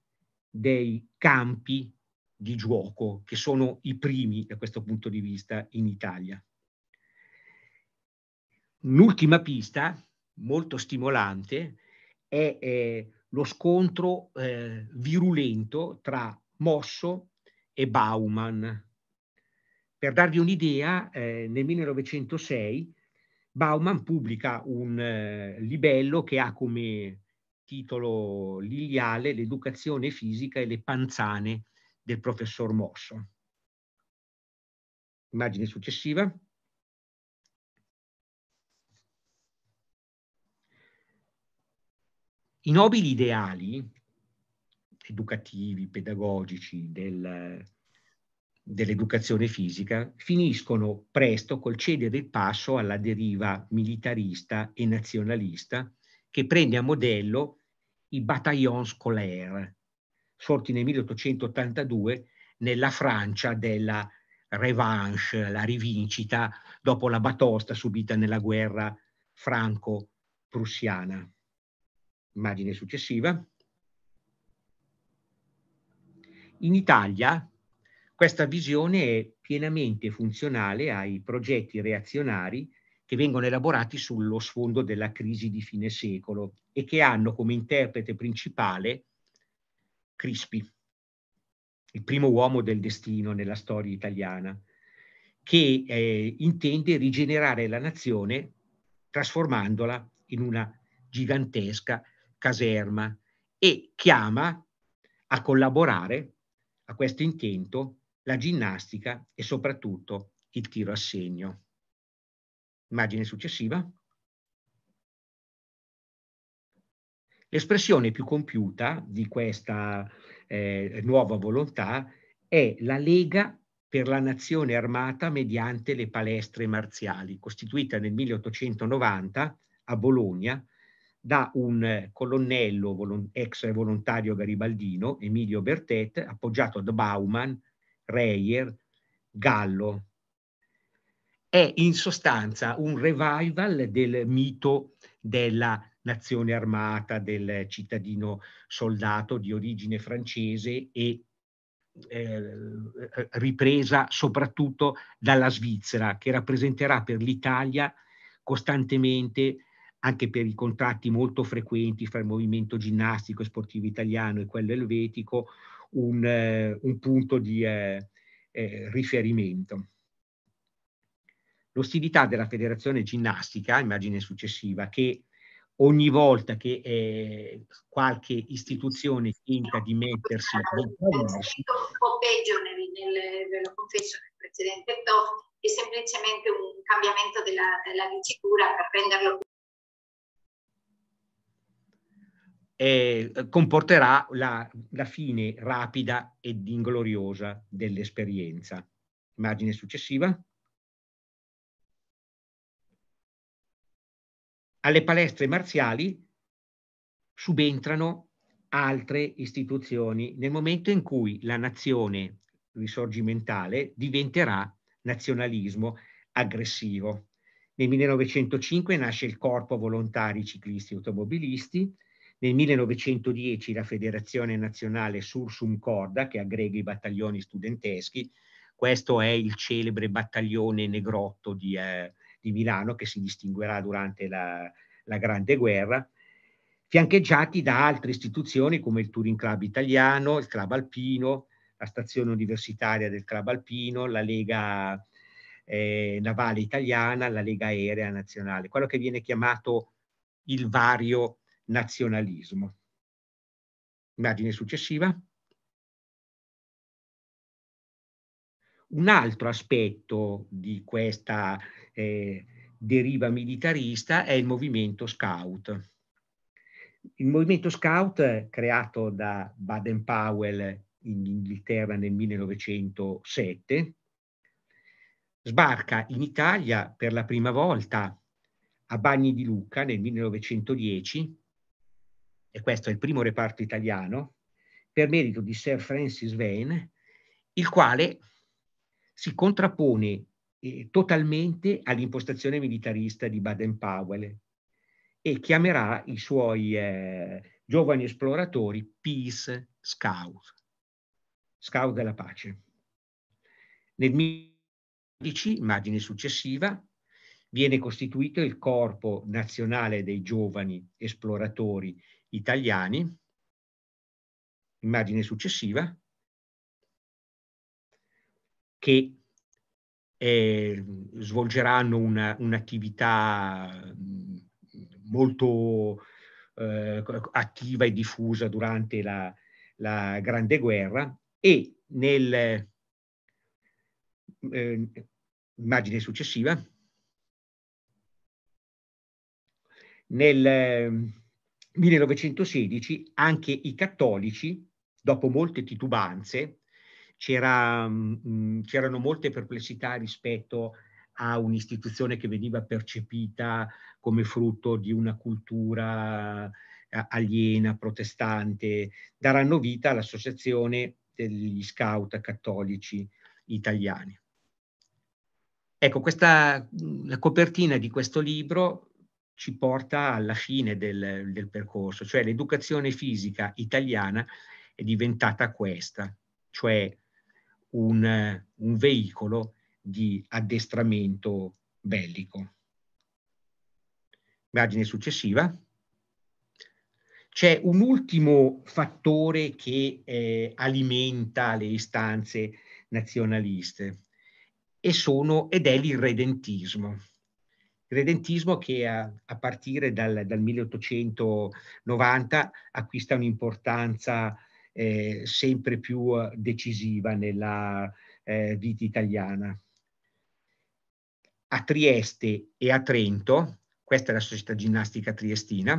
dei campi di gioco che sono i primi da questo punto di vista in Italia. Un'ultima pista molto stimolante è eh, lo scontro eh, virulento tra Mosso e Bauman. Per darvi un'idea, eh, nel 1906 Bauman pubblica un eh, libello che ha come titolo liliale L'educazione fisica e le panzane del professor Mosso. Immagine successiva. I nobili ideali educativi, pedagogici del, dell'educazione fisica finiscono presto col cedere il passo alla deriva militarista e nazionalista che prende a modello i bataillons scolaires, sorti nel 1882 nella Francia della revanche, la rivincita dopo la batosta subita nella guerra franco-prussiana. Immagine successiva. In Italia questa visione è pienamente funzionale ai progetti reazionari che vengono elaborati sullo sfondo della crisi di fine secolo e che hanno come interprete principale Crispi, il primo uomo del destino nella storia italiana, che eh, intende rigenerare la nazione trasformandola in una gigantesca caserma e chiama a collaborare a questo intento la ginnastica e soprattutto il tiro a segno. Immagine successiva. L'espressione più compiuta di questa eh, nuova volontà è la Lega per la Nazione Armata mediante le palestre marziali, costituita nel 1890 a Bologna da un colonnello ex volontario garibaldino, Emilio Bertet, appoggiato da Bauman, Reyer, Gallo. È in sostanza un revival del mito della nazione armata, del cittadino soldato di origine francese e eh, ripresa soprattutto dalla Svizzera, che rappresenterà per l'Italia costantemente anche per i contratti molto frequenti fra il movimento ginnastico e sportivo italiano e quello elvetico, un, eh, un punto di eh, eh, riferimento. L'ostilità della federazione ginnastica, immagine successiva, che ogni volta che eh, qualche istituzione tenta di mettersi... È stato un po' peggio nel, nella confesso del precedente, Toff, è semplicemente un cambiamento della, della dicitura per renderlo più eh, comporterà la, la fine rapida ed ingloriosa dell'esperienza. Immagine successiva. Alle palestre marziali subentrano altre istituzioni nel momento in cui la nazione risorgimentale diventerà nazionalismo aggressivo. Nel 1905 nasce il Corpo Volontari Ciclisti Automobilisti, nel 1910 la Federazione Nazionale Sursum Corda, che aggrega i battaglioni studenteschi, questo è il celebre battaglione Negrotto di, eh, di Milano che si distinguerà durante la, la Grande Guerra, fiancheggiati da altre istituzioni come il Touring Club italiano, il Club Alpino, la stazione universitaria del Club Alpino, la Lega eh, Navale Italiana, la Lega Aerea Nazionale, quello che viene chiamato il vario nazionalismo. Immagine successiva. Un altro aspetto di questa eh, deriva militarista è il movimento scout. Il movimento scout creato da Baden Powell in Inghilterra nel 1907 sbarca in Italia per la prima volta a Bagni di Lucca nel 1910 e questo è il primo reparto italiano, per merito di Sir Francis Vane, il quale si contrappone eh, totalmente all'impostazione militarista di Baden-Powell e chiamerà i suoi eh, giovani esploratori Peace Scout, Scout della pace. Nel 2015, immagine successiva, viene costituito il Corpo Nazionale dei Giovani Esploratori italiani, immagine successiva, che eh, svolgeranno un'attività mm, molto eh, attiva e diffusa durante la, la Grande Guerra e nel, eh, immagine successiva, nel, 1916 anche i cattolici, dopo molte titubanze, c'era, mh, mm, c'erano molte perplessità rispetto a un'istituzione che veniva percepita come frutto di una cultura eh, aliena, protestante, daranno vita all'associazione degli scout cattolici italiani. Ecco, questa, mm, la copertina di questo libro ci porta alla fine del, del percorso, cioè l'educazione fisica italiana è diventata questa, cioè un, un veicolo di addestramento bellico. Immagine successiva. C'è un ultimo fattore che eh, alimenta le istanze nazionaliste e sono, ed è l'irredentismo credentismo che a, a partire dal, dal, 1890 acquista un'importanza eh, sempre più eh, decisiva nella eh, vita italiana. A Trieste e a Trento, questa è la società ginnastica triestina,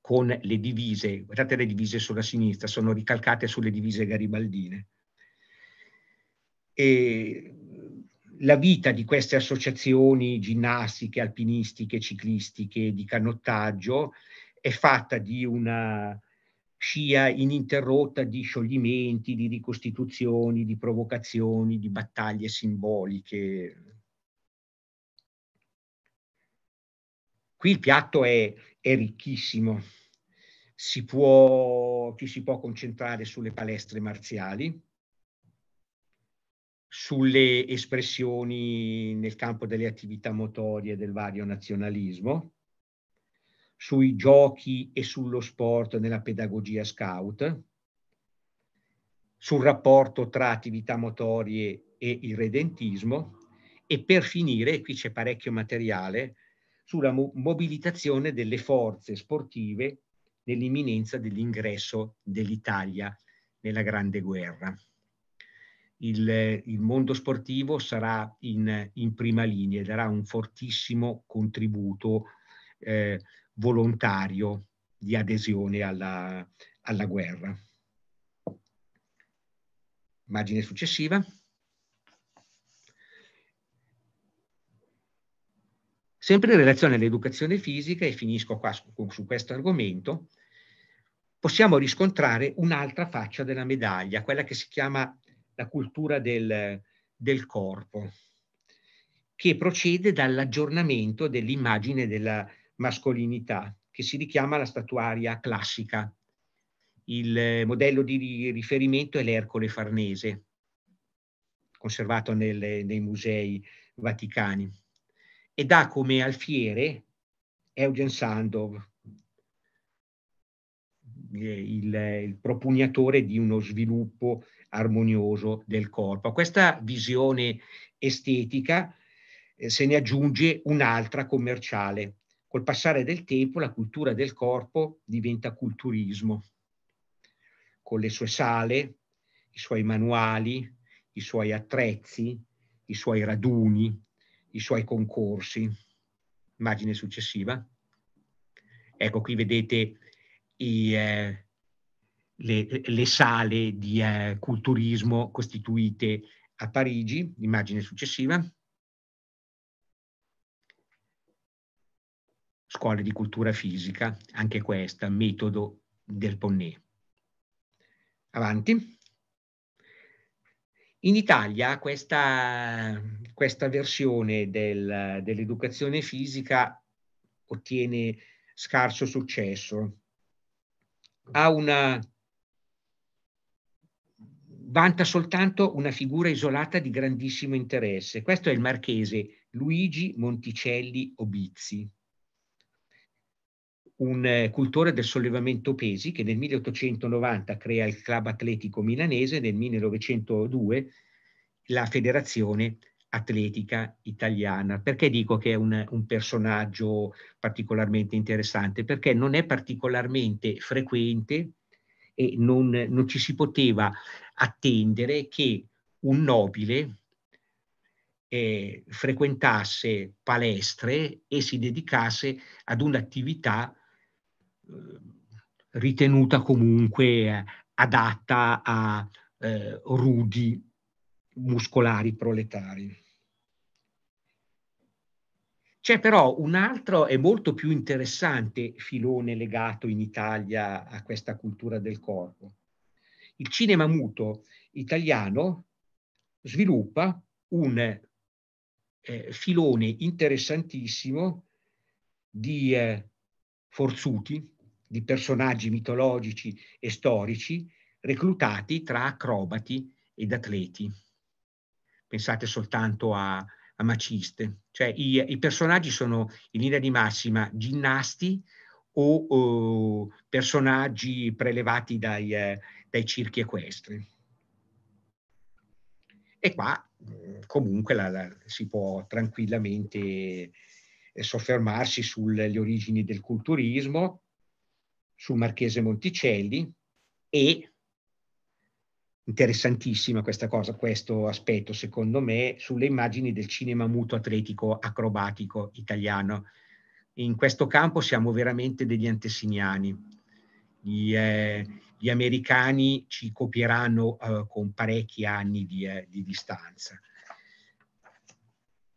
con le divise, guardate le divise sulla sinistra, sono ricalcate sulle divise garibaldine. E la vita di queste associazioni ginnastiche, alpinistiche, ciclistiche, di canottaggio è fatta di una scia ininterrotta di scioglimenti, di ricostituzioni, di provocazioni, di battaglie simboliche. Qui il piatto è, è ricchissimo, si può, ci si può concentrare sulle palestre marziali, sulle espressioni nel campo delle attività motorie del vario nazionalismo, sui giochi e sullo sport nella pedagogia scout, sul rapporto tra attività motorie e il redentismo e per finire, qui c'è parecchio materiale, sulla mo mobilitazione delle forze sportive nell'imminenza dell'ingresso dell'Italia nella Grande Guerra il, il mondo sportivo sarà in, in, prima linea e darà un fortissimo contributo eh, volontario di adesione alla, alla guerra. Immagine successiva. Sempre in relazione all'educazione fisica, e finisco qua su, su questo argomento, possiamo riscontrare un'altra faccia della medaglia, quella che si chiama la cultura del, del corpo, che procede dall'aggiornamento dell'immagine della mascolinità, che si richiama alla statuaria classica. Il eh, modello di riferimento è l'Ercole Farnese, conservato nelle, nei musei vaticani, ed ha come alfiere Eugen Sandov, eh, il, il propugnatore di uno sviluppo armonioso del corpo. A questa visione estetica eh, se ne aggiunge un'altra commerciale. Col passare del tempo la cultura del corpo diventa culturismo, con le sue sale, i suoi manuali, i suoi attrezzi, i suoi raduni, i suoi concorsi. Immagine successiva. Ecco qui vedete i, eh, le, le sale di eh, culturismo costituite a Parigi, immagine successiva, scuole di cultura fisica, anche questa, metodo del Ponnet. Avanti. In Italia questa, questa versione del, dell'educazione fisica ottiene scarso successo. Ha una vanta soltanto una figura isolata di grandissimo interesse. Questo è il marchese Luigi Monticelli Obizzi, un eh, cultore del sollevamento pesi che nel 1890 crea il club atletico milanese e nel 1902 la federazione atletica italiana. Perché dico che è un, un, personaggio particolarmente interessante? Perché non è particolarmente frequente e non, non ci si poteva attendere che un nobile eh, frequentasse palestre e si dedicasse ad un'attività eh, ritenuta comunque eh, adatta a eh, rudi muscolari proletari. C'è però un altro e molto più interessante filone legato in Italia a questa cultura del corpo. Il cinema muto italiano sviluppa un eh, filone interessantissimo di eh, forzuti, di personaggi mitologici e storici reclutati tra acrobati ed atleti. Pensate soltanto a a maciste, cioè i, i personaggi sono in linea di massima ginnasti o, o personaggi prelevati dai, dai circhi equestri. E qua comunque la, la, si può tranquillamente eh, soffermarsi sulle origini del culturismo, sul marchese Monticelli e interessantissima questa cosa, questo aspetto, secondo me, sulle immagini del cinema muto atletico acrobatico italiano. In questo campo siamo veramente degli antessiniani. Gli, eh, gli americani ci copieranno eh, con parecchi anni di, eh, di, distanza.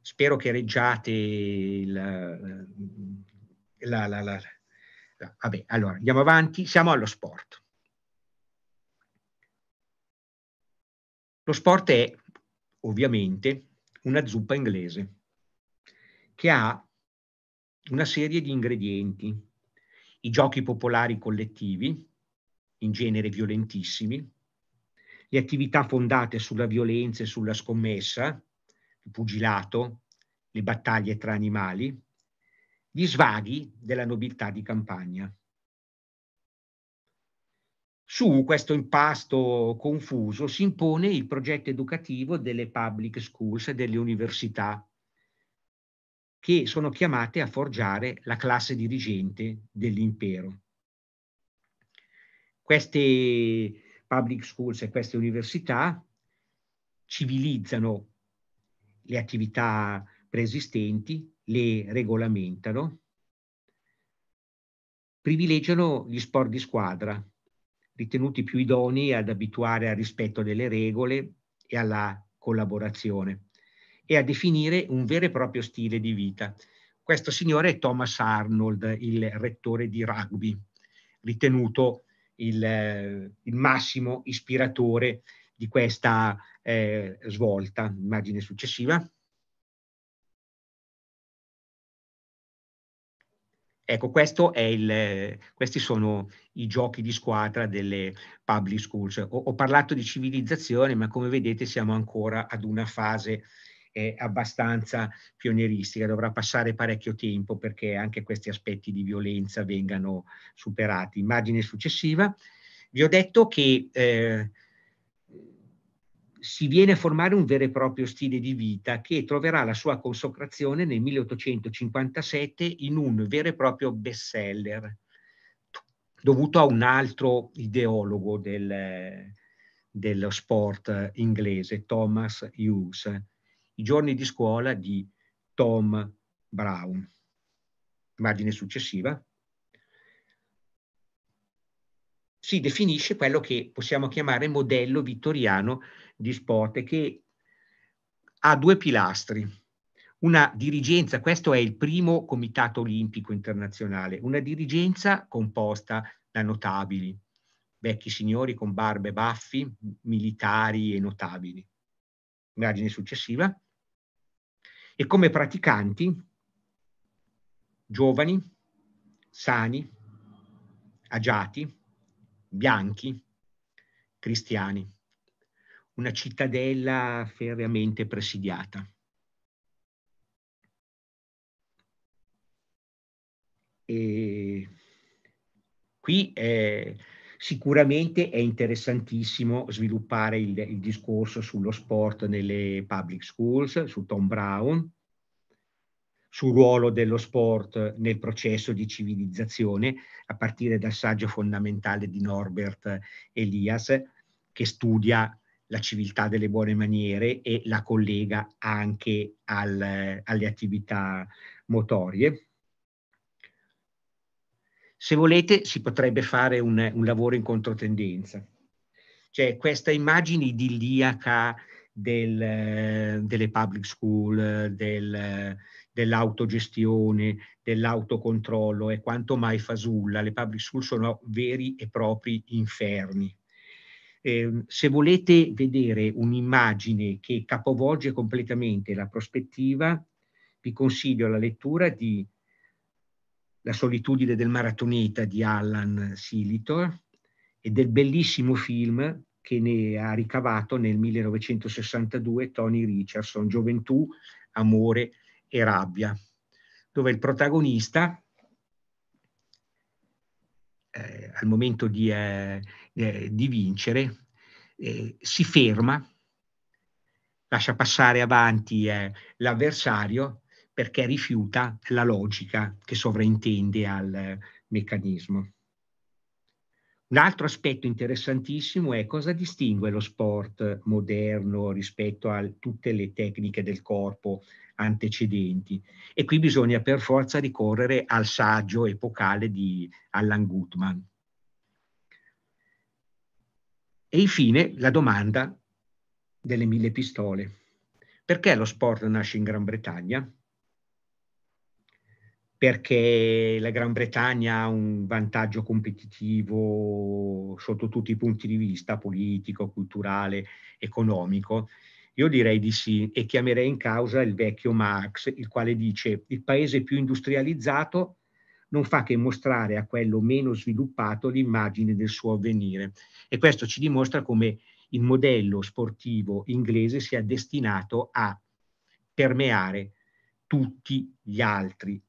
Spero che reggiate il... Eh, la, la, la, vabbè, allora andiamo avanti, siamo allo sport. Lo sport è ovviamente una zuppa inglese che ha una serie di ingredienti, i giochi popolari collettivi, in genere violentissimi, le attività fondate sulla violenza e sulla scommessa, il pugilato, le battaglie tra animali, gli svaghi della nobiltà di campagna. Su questo impasto confuso si impone il progetto educativo delle public schools e delle università, che sono chiamate a forgiare la classe dirigente dell'impero. Queste public schools e queste università civilizzano le attività preesistenti, le regolamentano, privilegiano gli sport di squadra, ritenuti più idonei ad abituare al rispetto delle regole e alla collaborazione e a definire un vero e proprio stile di vita. Questo signore è Thomas Arnold, il rettore di rugby, ritenuto il, eh, il massimo ispiratore di questa eh, svolta. Immagine successiva. Ecco, il, questi sono i giochi di squadra delle public schools. Ho, ho, parlato di civilizzazione, ma come vedete siamo ancora ad una fase eh, abbastanza pionieristica, dovrà passare parecchio tempo perché anche questi aspetti di violenza vengano superati. Immagine successiva. Vi ho detto che eh, si viene a formare un vero e proprio stile di vita che troverà la sua consacrazione nel 1857 in un vero e proprio bestseller dovuto a un altro ideologo del, dello sport inglese, Thomas Hughes, i giorni di scuola di Tom Brown. Immagine successiva. si definisce quello che possiamo chiamare modello vittoriano di sport che ha due pilastri. Una dirigenza, questo è il primo comitato olimpico internazionale, una dirigenza composta da notabili, vecchi signori con barbe e baffi, militari e notabili. Immagine successiva. E come praticanti, giovani, sani, agiati, bianchi, cristiani, una cittadella ferreamente presidiata. E qui eh, sicuramente è interessantissimo sviluppare il, il discorso sullo sport nelle public schools, su Tom Brown, sul ruolo dello sport nel processo di civilizzazione, a partire dal saggio fondamentale di Norbert Elias, che studia la civiltà delle buone maniere e la collega anche al, alle attività motorie. Se volete si potrebbe fare un, un lavoro in controtendenza. Cioè questa immagine idilliaca del, delle public school, del, dell'autogestione, dell'autocontrollo, è quanto mai fasulla. Le public school sono veri e propri inferni. Eh, se volete vedere un'immagine che capovolge completamente la prospettiva, vi consiglio la lettura di La solitudine del maratoneta di Alan Silitor e del bellissimo film che ne ha ricavato nel 1962 Tony Richardson, Gioventù, Amore e Rabbia, dove il protagonista, eh, al momento di, eh, eh di vincere, eh, si ferma, lascia passare avanti eh, l'avversario perché rifiuta la logica che sovraintende al meccanismo. Un altro aspetto interessantissimo è cosa distingue lo sport moderno rispetto a tutte le tecniche del corpo antecedenti. E qui bisogna per forza ricorrere al saggio epocale di Allan Gutman. E infine la domanda delle mille pistole. Perché lo sport nasce in Gran Bretagna? perché la Gran Bretagna ha un vantaggio competitivo sotto tutti i punti di vista, politico, culturale, economico? Io direi di sì e chiamerei in causa il vecchio Marx, il quale dice il paese più industrializzato non fa che mostrare a quello meno sviluppato l'immagine del suo avvenire. E questo ci dimostra come il modello sportivo inglese sia destinato a permeare tutti gli altri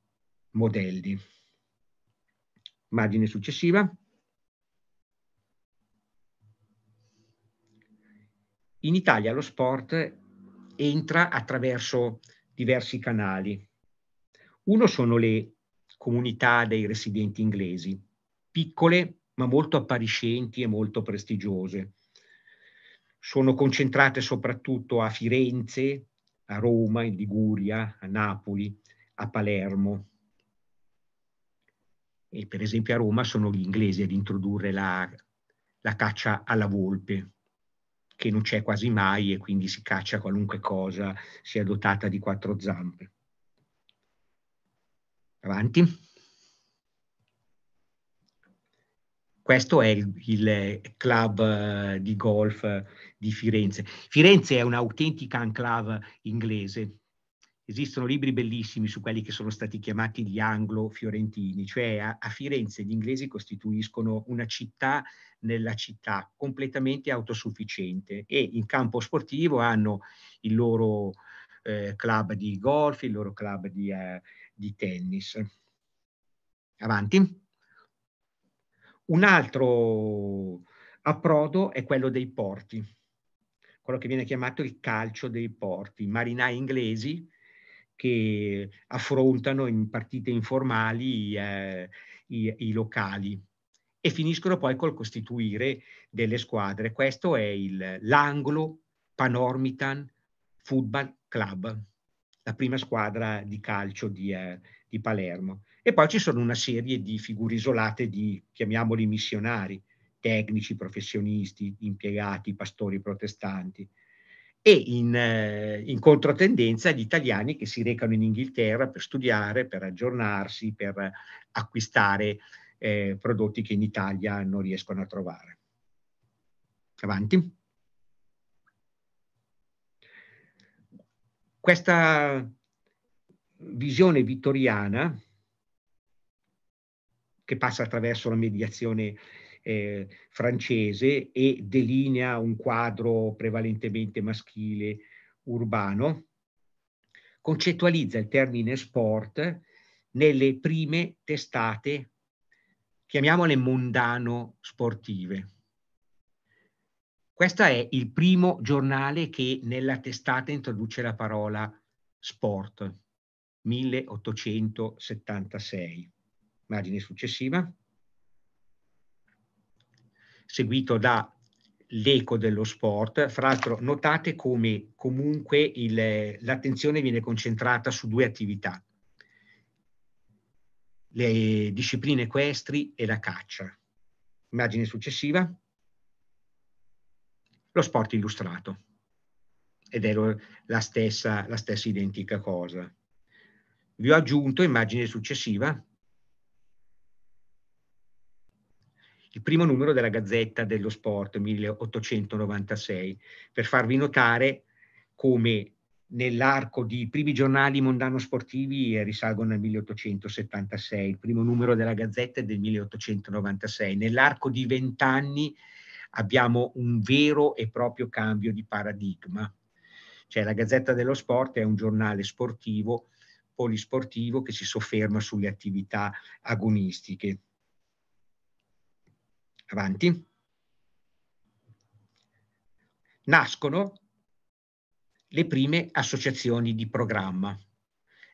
modelli. Immagine successiva. In Italia lo sport entra attraverso diversi canali. Uno sono le comunità dei residenti inglesi, piccole ma molto appariscenti e molto prestigiose. Sono concentrate soprattutto a Firenze, a Roma, in Liguria, a Napoli, a Palermo e per esempio a Roma sono gli inglesi ad introdurre la, la caccia alla volpe, che non c'è quasi mai e quindi si caccia qualunque cosa sia dotata di quattro zampe. Avanti. Questo è il, il eh, club eh, di golf eh, di Firenze. Firenze è un'autentica enclave inglese, Esistono libri bellissimi su quelli che sono stati chiamati gli anglo-fiorentini, cioè a, a, Firenze gli inglesi costituiscono una città nella città completamente autosufficiente e in campo sportivo hanno il loro eh, club di golf, il loro club di, eh, di tennis. Avanti. Un altro approdo è quello dei porti, quello che viene chiamato il calcio dei porti. I marinai inglesi che affrontano in partite informali eh, i, i, locali e finiscono poi col costituire delle squadre. Questo è il, l'anglo Panormitan Football Club, la prima squadra di calcio di, eh, di Palermo. E poi ci sono una serie di figure isolate di, chiamiamoli missionari, tecnici, professionisti, impiegati, pastori protestanti e in, eh, in, controtendenza gli italiani che si recano in Inghilterra per studiare, per aggiornarsi, per acquistare eh, prodotti che in Italia non riescono a trovare. Avanti. Questa visione vittoriana che passa attraverso la mediazione eh, francese e delinea un quadro prevalentemente maschile urbano, concettualizza il termine sport nelle prime testate, chiamiamole mondano sportive. Questo è il primo giornale che nella testata introduce la parola sport, 1876. Immagine successiva seguito da l'eco dello sport. Fra l'altro notate come comunque l'attenzione viene concentrata su due attività, le discipline equestri e la caccia. Immagine successiva, lo sport illustrato. Ed è la stessa, la stessa identica cosa. Vi ho aggiunto, immagine successiva, il primo numero della Gazzetta dello Sport 1896, per farvi notare come nell'arco di primi giornali mondano sportivi eh, risalgono al 1876, il primo numero della Gazzetta è del 1896, nell'arco di vent'anni abbiamo un vero e proprio cambio di paradigma. Cioè la Gazzetta dello Sport è un giornale sportivo, polisportivo, che si sofferma sulle attività agonistiche. Avanti. Nascono le prime associazioni di programma.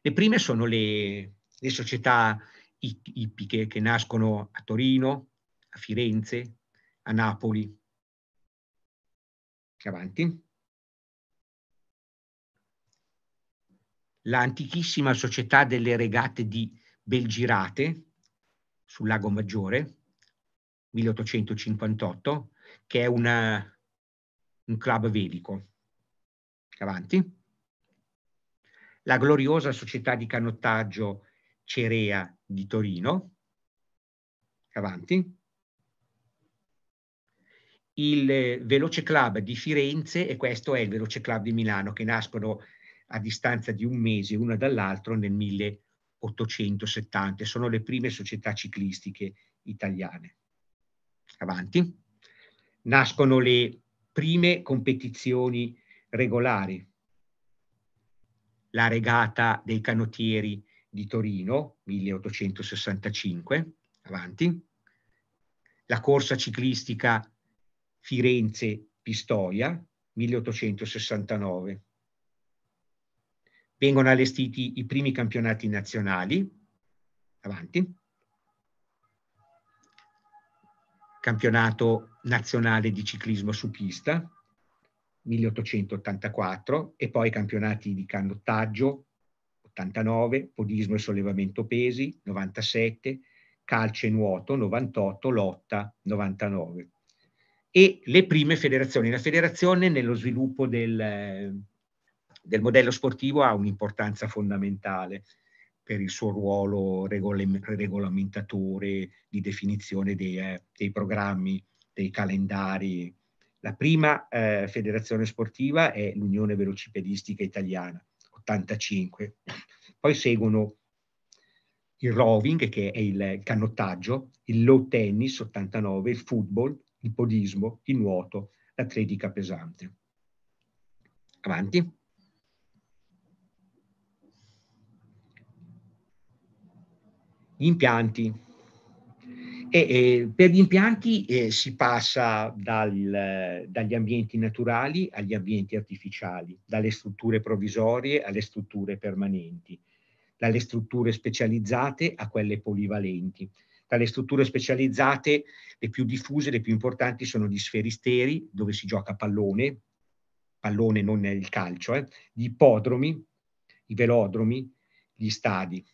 Le prime sono le, le società ippiche che nascono a Torino, a Firenze, a Napoli. Avanti. L'antichissima società delle regate di Belgirate sul Lago Maggiore, 1858, che è una, un club vedico. Avanti. La gloriosa società di canottaggio Cerea di Torino. Avanti. Il Veloce Club di Firenze e questo è il Veloce Club di Milano che nascono a distanza di un mese uno dall'altro nel 1870. Sono le prime società ciclistiche italiane avanti, nascono le prime competizioni regolari, la regata dei canottieri di Torino, 1865, avanti, la corsa ciclistica Firenze-Pistoia, 1869. Vengono allestiti i primi campionati nazionali, avanti, campionato nazionale di ciclismo su pista 1884 e poi campionati di canottaggio 89, podismo e sollevamento pesi 97, calcio e nuoto 98, lotta 99 e le prime federazioni. La federazione nello sviluppo del, eh, del modello sportivo ha un'importanza fondamentale per il suo ruolo regol- regolamentatore di definizione dei, eh, dei, programmi, dei calendari. La prima eh, federazione sportiva è l'Unione Velocipedistica Italiana, 85. Poi seguono il roving, che è il canottaggio, il low tennis, 89, il football, il podismo, il nuoto, l'atletica pesante. Avanti. gli impianti. E, eh, per gli impianti eh, si passa dal, dagli ambienti naturali agli ambienti artificiali, dalle strutture provvisorie alle strutture permanenti, dalle strutture specializzate a quelle polivalenti. Tra le strutture specializzate, le più diffuse, le più importanti sono gli sferisteri, dove si gioca pallone, pallone non nel calcio, eh, gli ippodromi, i velodromi, gli stadi.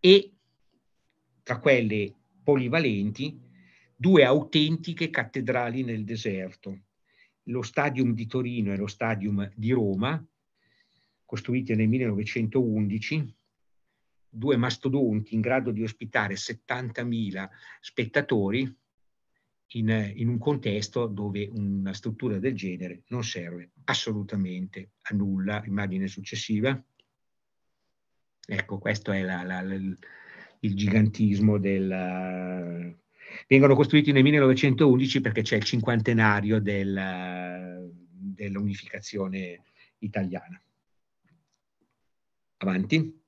E tra quelle polivalenti, due autentiche cattedrali nel deserto, lo Stadium di Torino e lo Stadium di Roma, costruite nel 1911, due mastodonti in grado di ospitare 70.000 spettatori in, in, un contesto dove una struttura del genere non serve assolutamente a nulla. Immagine successiva. Ecco, questa è la, la, la il gigantismo del... Eh, vengono costruiti nel 1911 perché c'è il cinquantenario del, eh, dell'unificazione italiana. Avanti.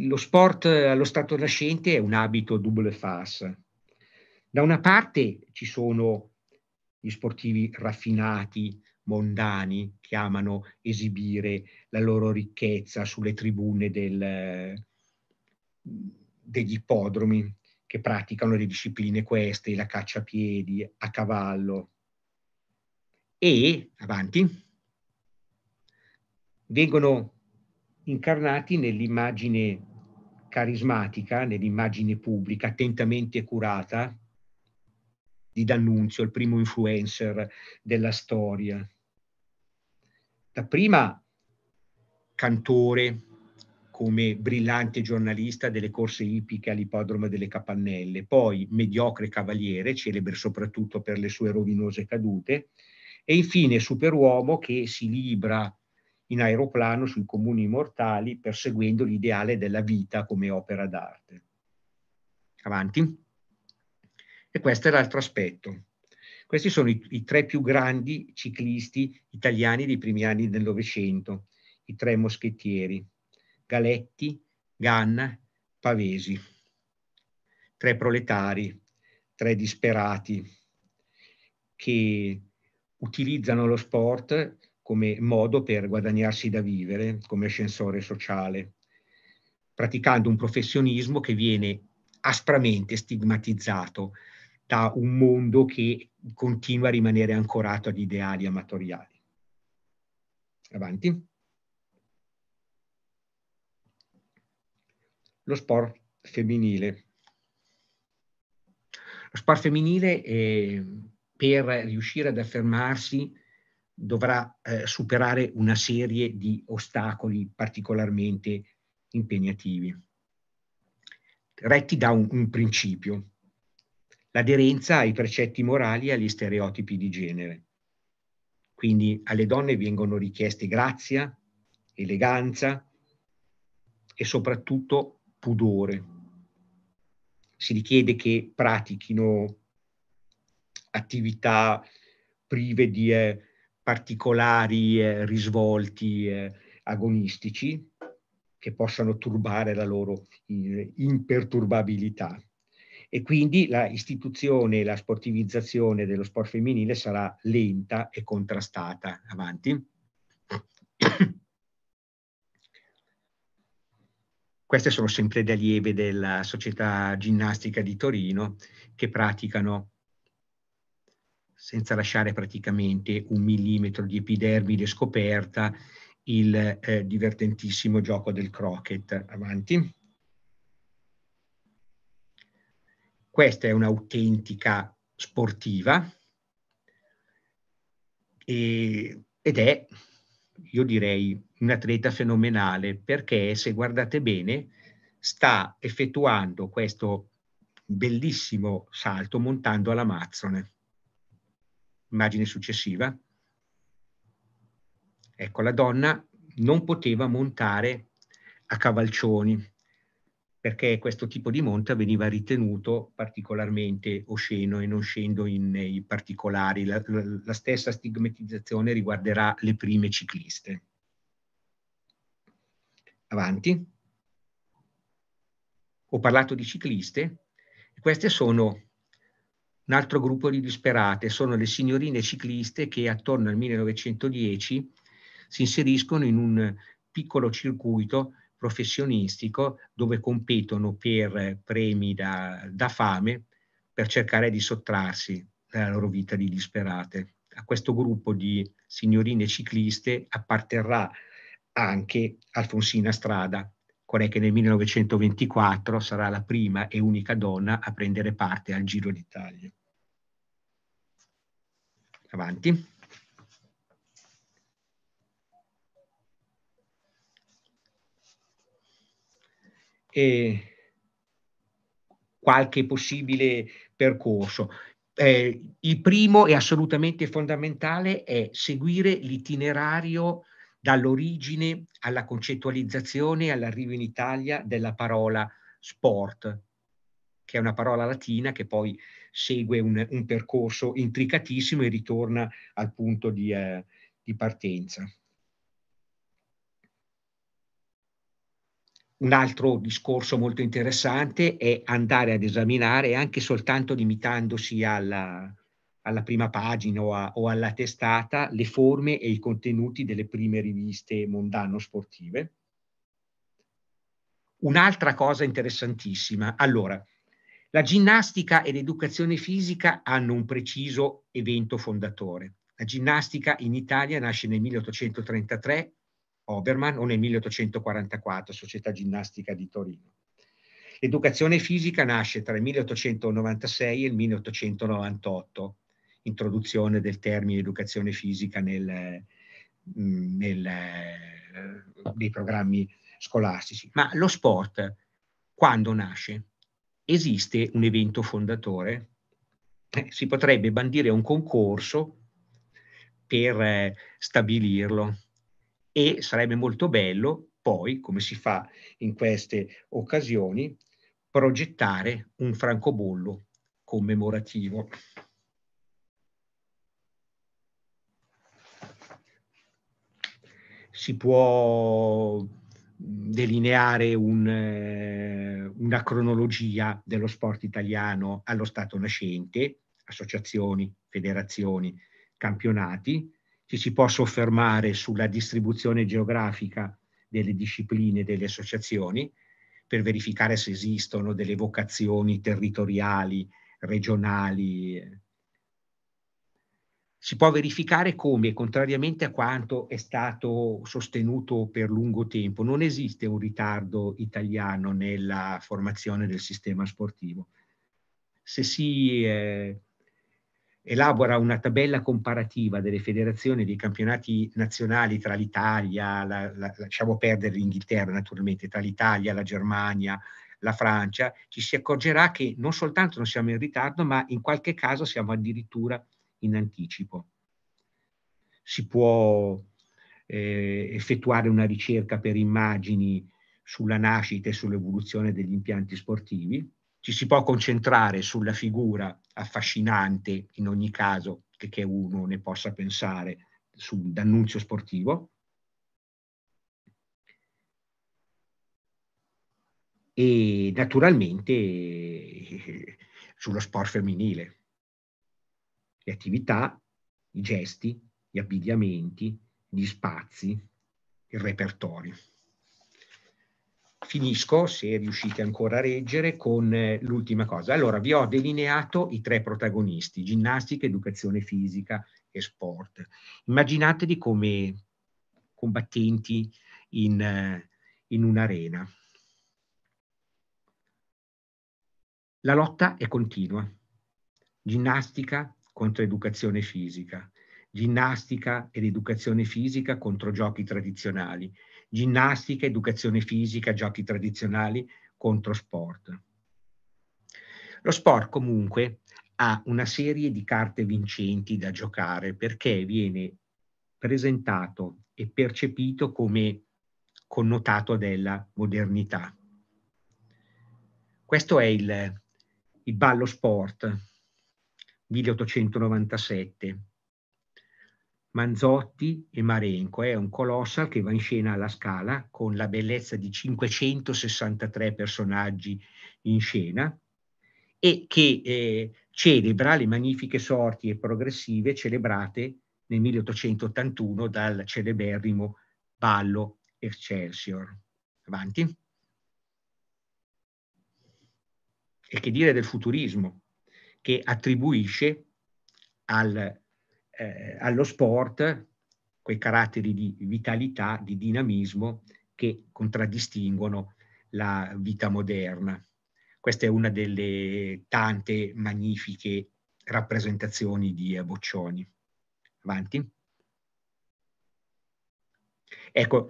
Lo sport eh, allo stato nascente è un abito double face. Da una parte ci sono gli sportivi raffinati, mondani che amano esibire la loro ricchezza sulle tribune del, degli ippodromi che praticano le discipline queste, la caccia a piedi, a cavallo. E, avanti, vengono incarnati nell'immagine carismatica, nell'immagine pubblica, attentamente curata, di D'Annunzio, il primo influencer della storia. Dapprima cantore come brillante giornalista delle corse ipiche all'ippodromo delle Capannelle, poi mediocre cavaliere, celebre soprattutto per le sue rovinose cadute, e infine superuomo che si libra in aeroplano sui comuni mortali perseguendo l'ideale della vita come opera d'arte. Avanti. E questo è l'altro aspetto. Questi sono i, i tre più grandi ciclisti italiani dei primi anni del Novecento, i tre moschettieri, Galetti, Ganna, Pavesi. Tre proletari, tre disperati che utilizzano lo sport come modo per guadagnarsi da vivere, come ascensore sociale, praticando un professionismo che viene aspramente stigmatizzato da un mondo che continua a rimanere ancorato ad ideali amatoriali. Avanti. Lo sport femminile. Lo sport femminile è, eh, per riuscire ad affermarsi dovrà eh, superare una serie di ostacoli particolarmente impegnativi, retti da un, un principio, l'aderenza ai precetti morali e agli stereotipi di genere. Quindi alle donne vengono richieste grazia, eleganza e soprattutto pudore. Si richiede che pratichino attività prive di eh, particolari eh, risvolti eh, agonistici che possano turbare la loro imperturbabilità e quindi la istituzione e la sportivizzazione dello sport femminile sarà lenta e contrastata. Avanti. Queste sono sempre le lieve della società ginnastica di Torino che praticano senza lasciare praticamente un millimetro di epidermide scoperta il eh, divertentissimo gioco del croquet. Avanti. Questa è un'autentica sportiva e, ed è, io direi, un atleta fenomenale perché, se guardate bene, sta effettuando questo bellissimo salto montando all'Amazzone. Immagine successiva. Ecco, la donna non poteva montare a cavalcioni, perché questo tipo di monta veniva ritenuto particolarmente osceno e non scendo in, nei particolari. La, la, la stessa stigmatizzazione riguarderà le prime cicliste. Avanti. Ho parlato di cicliste. Queste sono un altro gruppo di disperate, sono le signorine cicliste che attorno al 1910 si inseriscono in un piccolo circuito professionistico dove competono per premi da, da fame per cercare di sottrarsi dalla loro vita di disperate. A questo gruppo di signorine cicliste apparterrà anche Alfonsina Strada, quella che nel 1924 sarà la prima e unica donna a prendere parte al Giro d'Italia. Avanti. eh, qualche possibile percorso. Eh, il primo e assolutamente fondamentale è seguire l'itinerario dall'origine alla concettualizzazione e all'arrivo in Italia della parola sport, che è una parola latina che poi segue un, un percorso intricatissimo e ritorna al punto di, eh, di partenza. Un altro discorso molto interessante è andare ad esaminare anche soltanto limitandosi alla, alla prima pagina o, a, o, alla testata le forme e i contenuti delle prime riviste mondano-sportive. Un'altra cosa interessantissima, allora, la ginnastica e l'educazione fisica hanno un preciso evento fondatore. La ginnastica in Italia nasce nel 1833 Obermann o nel 1844, Società Ginnastica di Torino. L'educazione fisica nasce tra il 1896 e il 1898, introduzione del termine educazione fisica nel, mm, nel, eh, nei programmi scolastici. Ma lo sport, quando nasce? Esiste un evento fondatore? Eh, si potrebbe bandire un concorso per eh, stabilirlo e sarebbe molto bello poi, come si fa in queste occasioni, progettare un francobollo commemorativo. Si può delineare un, eh, una cronologia dello sport italiano allo stato nascente, associazioni, federazioni, campionati, ci si può soffermare sulla distribuzione geografica delle discipline e delle associazioni per verificare se esistono delle vocazioni territoriali, regionali. Si può verificare come, contrariamente a quanto è stato sostenuto per lungo tempo, non esiste un ritardo italiano nella formazione del sistema sportivo. Se si eh, elabora una tabella comparativa delle federazioni dei campionati nazionali tra l'Italia, la, la, lasciamo perdere l'Inghilterra naturalmente, tra l'Italia, la Germania, la Francia, ci si accorgerà che non soltanto non siamo in ritardo, ma in qualche caso siamo addirittura in anticipo. Si può eh, effettuare una ricerca per immagini sulla nascita e sull'evoluzione degli impianti sportivi, ci si può concentrare sulla figura affascinante, in ogni caso, che, che uno ne possa pensare sul D'Annunzio sportivo. E naturalmente sullo sport femminile, le attività, i gesti, gli abbigliamenti, gli spazi, il repertorio finisco, se riuscite ancora a reggere, con eh, l'ultima cosa. Allora, vi ho delineato i tre protagonisti, ginnastica, educazione fisica e sport. Immaginatevi come combattenti in, eh, in un'arena. La lotta è continua. Ginnastica contro educazione fisica, ginnastica ed educazione fisica contro giochi tradizionali, ginnastica, educazione fisica, giochi tradizionali contro sport. Lo sport comunque ha una serie di carte vincenti da giocare perché viene presentato e percepito come connotato della modernità. Questo è il, il ballo sport 1897 Manzotti e Marenco. È un colossal che va in scena alla Scala con la bellezza di 563 personaggi in scena e che eh, celebra le magnifiche sorti e progressive celebrate nel 1881 dal celeberrimo ballo Excelsior. Avanti. E che dire del futurismo, che attribuisce al eh, allo sport quei caratteri di vitalità, di dinamismo che contraddistinguono la vita moderna. Questa è una delle tante magnifiche rappresentazioni di Boccioni. Avanti. Ecco,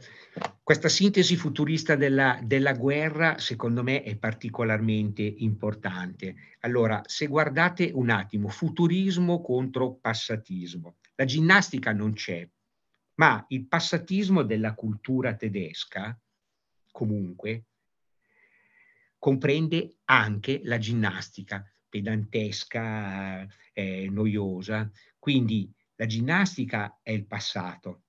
questa sintesi futurista della, della, guerra, secondo me, è particolarmente importante. Allora, se guardate un attimo, futurismo contro passatismo. La ginnastica non c'è, ma il passatismo della cultura tedesca, comunque, comprende anche la ginnastica pedantesca, eh, noiosa. Quindi la ginnastica è il passato,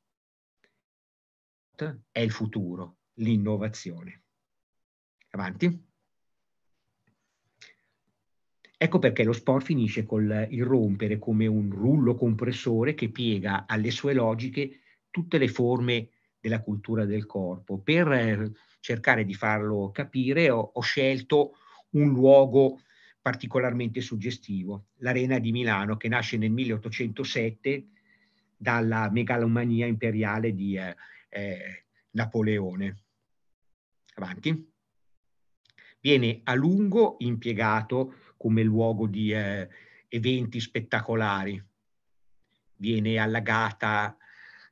è il futuro, l'innovazione. Avanti. Ecco perché lo sport finisce col irrompere come un rullo compressore che piega alle sue logiche tutte le forme della cultura del corpo. Per eh, cercare di farlo capire ho, ho scelto un luogo particolarmente suggestivo, l'Arena di Milano, che nasce nel 1807 dalla megalomania imperiale di eh, eh, Napoleone. Avanti. Viene a lungo impiegato come luogo di eh, eventi spettacolari. Viene allagata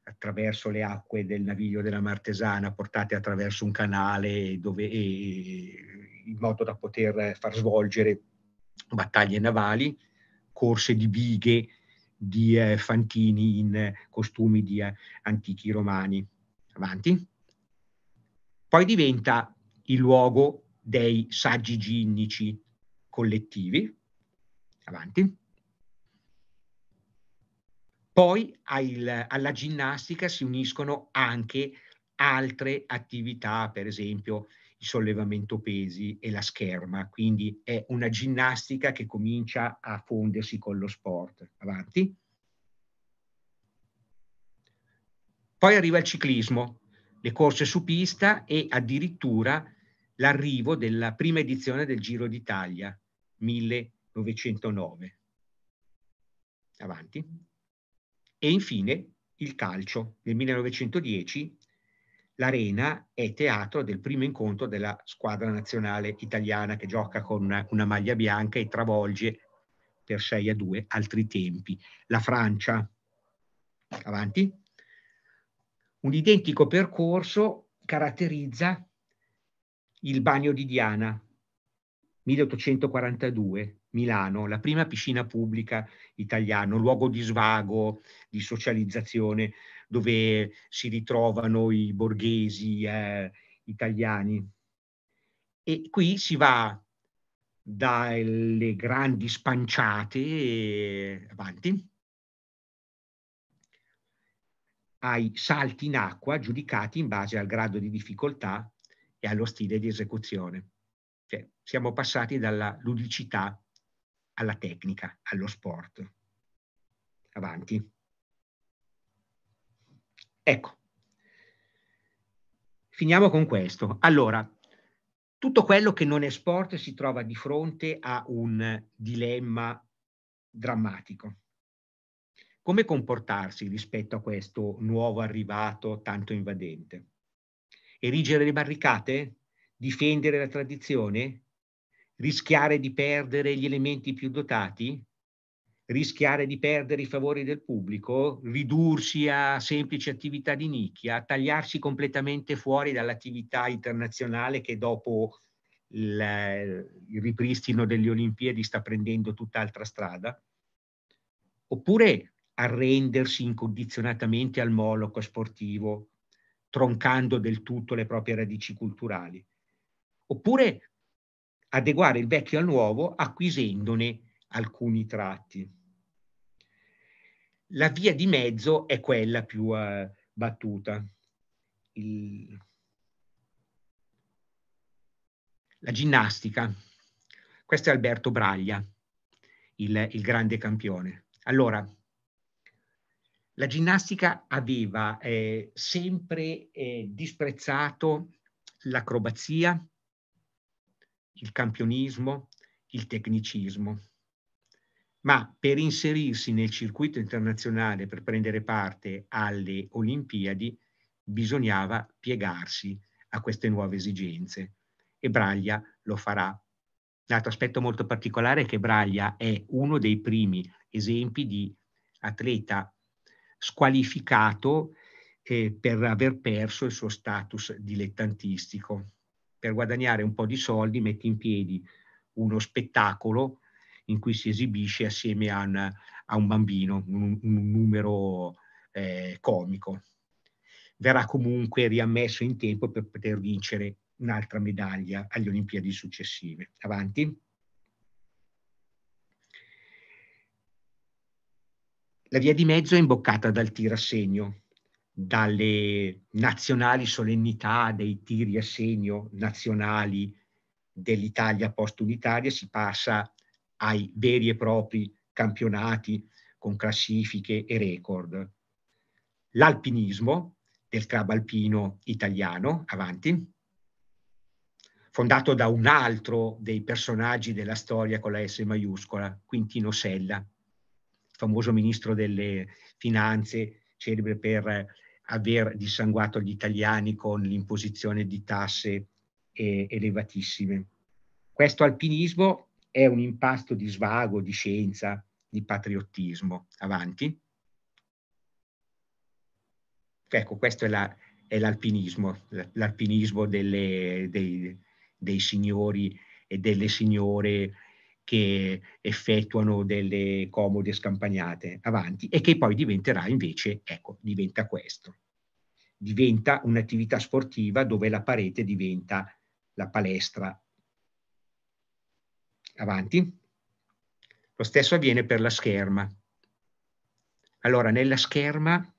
attraverso le acque del naviglio della Martesana, portate attraverso un canale dove, in modo da poter far svolgere battaglie navali, corse di bighe di eh, fantini in costumi di eh, antichi romani avanti, poi diventa il luogo dei saggi ginnici collettivi, avanti, poi al, alla ginnastica si uniscono anche altre attività, per esempio il sollevamento pesi e la scherma, quindi è una ginnastica che comincia a fondersi con lo sport, avanti. Poi arriva il ciclismo, le corse su pista e addirittura l'arrivo della prima edizione del Giro d'Italia, 1909. Avanti. E infine il calcio. Nel 1910 l'Arena è teatro del primo incontro della squadra nazionale italiana che gioca con una, una maglia bianca e travolge per 6 a 2 altri tempi. La Francia. Avanti. Un identico percorso caratterizza il bagno di Diana, 1842, Milano, la prima piscina pubblica italiana, luogo di svago, di socializzazione, dove si ritrovano i borghesi eh, italiani. E qui si va dalle grandi spanciate eh, avanti ai salti in acqua giudicati in base al grado di difficoltà e allo stile di esecuzione. Cioè, siamo passati dalla ludicità alla tecnica, allo sport. Avanti. Ecco, finiamo con questo. Allora, tutto quello che non è sport si trova di fronte a un dilemma drammatico. Come comportarsi rispetto a questo nuovo arrivato tanto invadente? Erigere le barricate? Difendere la tradizione? Rischiare di perdere gli elementi più dotati? rischiare di perdere i favori del pubblico, ridursi a semplici attività di nicchia, tagliarsi completamente fuori dall'attività internazionale che dopo il, il ripristino delle Olimpiadi sta prendendo tutt'altra strada, oppure arrendersi incondizionatamente al moloco sportivo, troncando del tutto le proprie radici culturali. Oppure adeguare il vecchio al nuovo acquisendone alcuni tratti. La via di mezzo è quella più uh, battuta. Il... La ginnastica. Questo è Alberto Braglia, il, il grande campione. Allora, la ginnastica aveva eh, sempre eh, disprezzato l'acrobazia, il campionismo, il tecnicismo, ma per inserirsi nel circuito internazionale, per prendere parte alle Olimpiadi, bisognava piegarsi a queste nuove esigenze e Braglia lo farà. L'altro aspetto molto particolare è che Braglia è uno dei primi esempi di atleta squalificato eh, per aver perso il suo status dilettantistico. Per guadagnare un po' di soldi mette in piedi uno spettacolo in cui si esibisce assieme a un, a un bambino, un, un numero eh, comico. Verrà comunque riammesso in tempo per poter vincere un'altra medaglia alle Olimpiadi successive. Avanti. La via di mezzo è imboccata dal tir a segno, dalle nazionali solennità dei tiri a segno nazionali dell'Italia post-unitaria, si passa ai veri e propri campionati con classifiche e record. L'alpinismo del club alpino italiano, avanti, fondato da un altro dei personaggi della storia con la S maiuscola, Quintino Sella, famoso ministro delle finanze, celebre per aver dissanguato gli italiani con l'imposizione di tasse eh, elevatissime. Questo alpinismo è un impasto di svago, di scienza, di patriottismo. Avanti. Ecco, questo è, la, è l'alpinismo, l'alpinismo delle, dei, dei signori e delle signore che effettuano delle comode scampagnate avanti e che poi diventerà invece, ecco, diventa questo. Diventa un'attività sportiva dove la parete diventa la palestra. Avanti. Lo stesso avviene per la scherma. Allora, nella scherma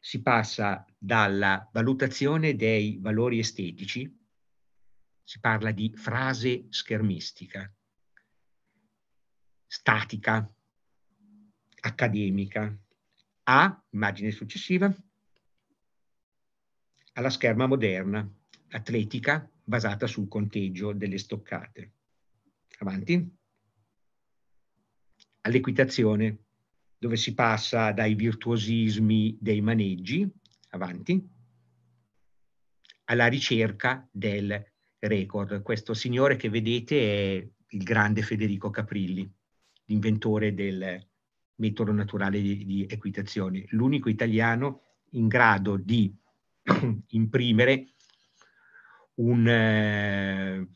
si passa dalla valutazione dei valori estetici, si parla di frase schermistica, statica, accademica. A, immagine successiva, alla scherma moderna, atletica, basata sul conteggio delle stoccate. Avanti. All'equitazione, dove si passa dai virtuosismi dei maneggi, avanti, alla ricerca del record. Questo signore che vedete è il grande Federico Caprilli l'inventore del metodo naturale di, di equitazione, l'unico italiano in grado di [CLEARS THROAT] imprimere un, eh,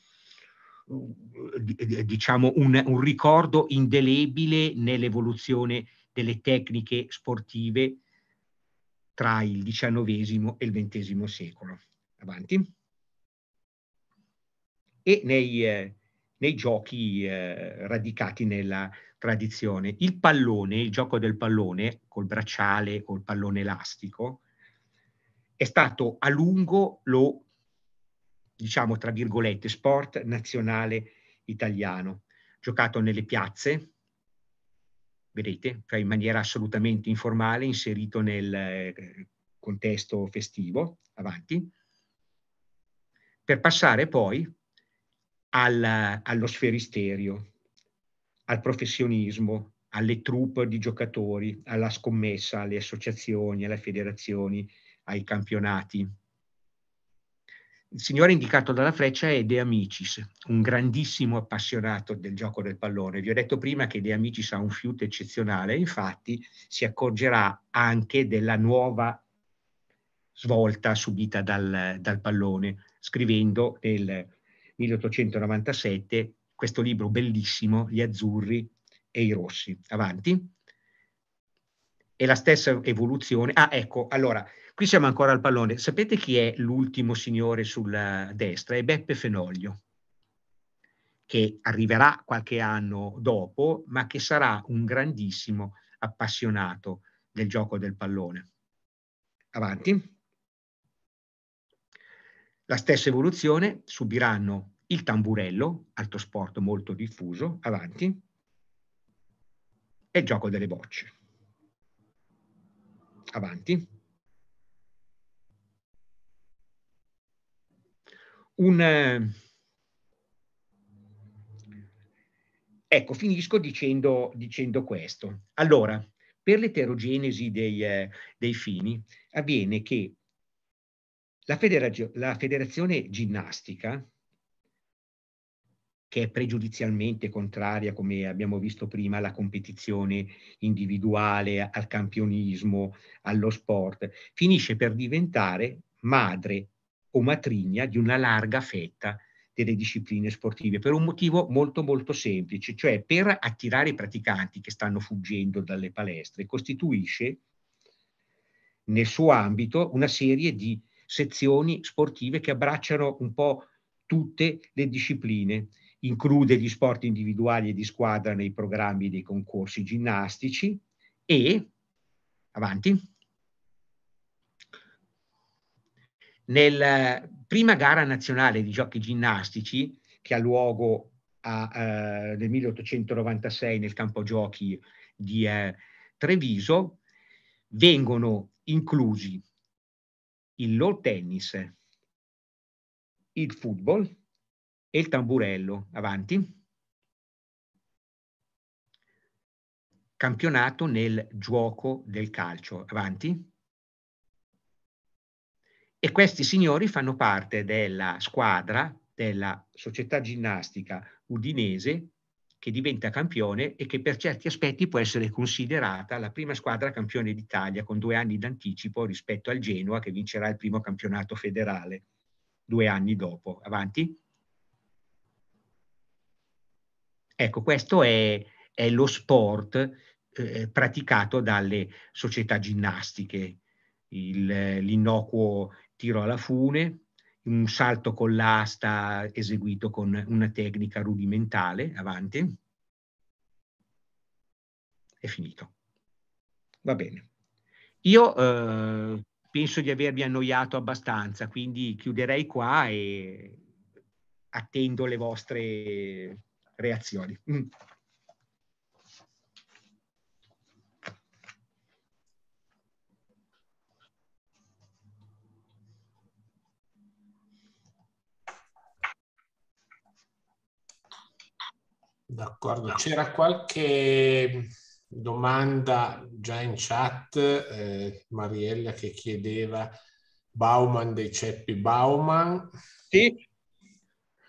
diciamo un, un ricordo indelebile nell'evoluzione delle tecniche sportive tra il XIX e il XX secolo. Avanti. E nei eh, nei giochi eh, radicati nella tradizione. Il pallone, il gioco del pallone col bracciale o il pallone elastico, è stato a lungo lo, diciamo tra virgolette, sport nazionale italiano, giocato nelle piazze, vedete, cioè in maniera assolutamente informale, inserito nel eh, contesto festivo, avanti, per passare poi al, allo sferisterio, al professionismo, alle troupe di giocatori, alla scommessa, alle associazioni, alle federazioni, ai campionati. Il signore indicato dalla freccia è De Amicis, un grandissimo appassionato del gioco del pallone. Vi ho detto prima che De Amicis ha un fiuto eccezionale, infatti si accorgerà anche della nuova svolta subita dal, dal pallone, scrivendo nel 1897, questo libro bellissimo, Gli azzurri e i rossi. Avanti. E la stessa evoluzione. Ah, ecco, allora, qui siamo ancora al pallone. Sapete chi è l'ultimo signore sulla eh, destra? È Beppe Fenoglio, che arriverà qualche anno dopo, ma che sarà un grandissimo appassionato del gioco del pallone. Avanti. La stessa evoluzione subiranno il tamburello, altro sport molto diffuso, avanti, e il gioco delle bocce. Avanti. Un, ecco, finisco dicendo, dicendo, questo. Allora, per l'eterogenesi dei, eh, dei fini avviene che la, federazione, la federazione ginnastica, che è pregiudizialmente contraria, come abbiamo visto prima, alla competizione individuale, al campionismo, allo sport, finisce per diventare madre o matrigna di una larga fetta delle discipline sportive per un motivo molto molto semplice, cioè per attirare i praticanti che stanno fuggendo dalle palestre, costituisce nel suo ambito una serie di sezioni sportive che abbracciano un po' tutte le discipline. Include gli sport individuali e di squadra nei programmi dei concorsi ginnastici e, avanti, nella prima gara nazionale di giochi ginnastici che ha luogo a, eh, nel 1896 nel campo giochi di eh, Treviso, vengono inclusi il lawn tennis, il football e il tamburello. Avanti. Campionato nel gioco del calcio. Avanti. E questi signori fanno parte della squadra della società ginnastica udinese che diventa campione e che per certi aspetti può essere considerata la prima squadra campione d'Italia con due anni d'anticipo rispetto al Genoa che vincerà il primo campionato federale due anni dopo. Avanti. Ecco, questo è, è lo sport eh, praticato dalle società ginnastiche, l'innocuo tiro alla fune, un salto con l'asta eseguito con una tecnica rudimentale, avanti, è finito. Va bene. Io eh, penso di avervi annoiato abbastanza, quindi chiuderei qua e attendo le vostre reazioni. Mm. D'accordo, c'era qualche domanda già in chat, eh, Mariella che chiedeva Bauman dei ceppi Bauman. Sì,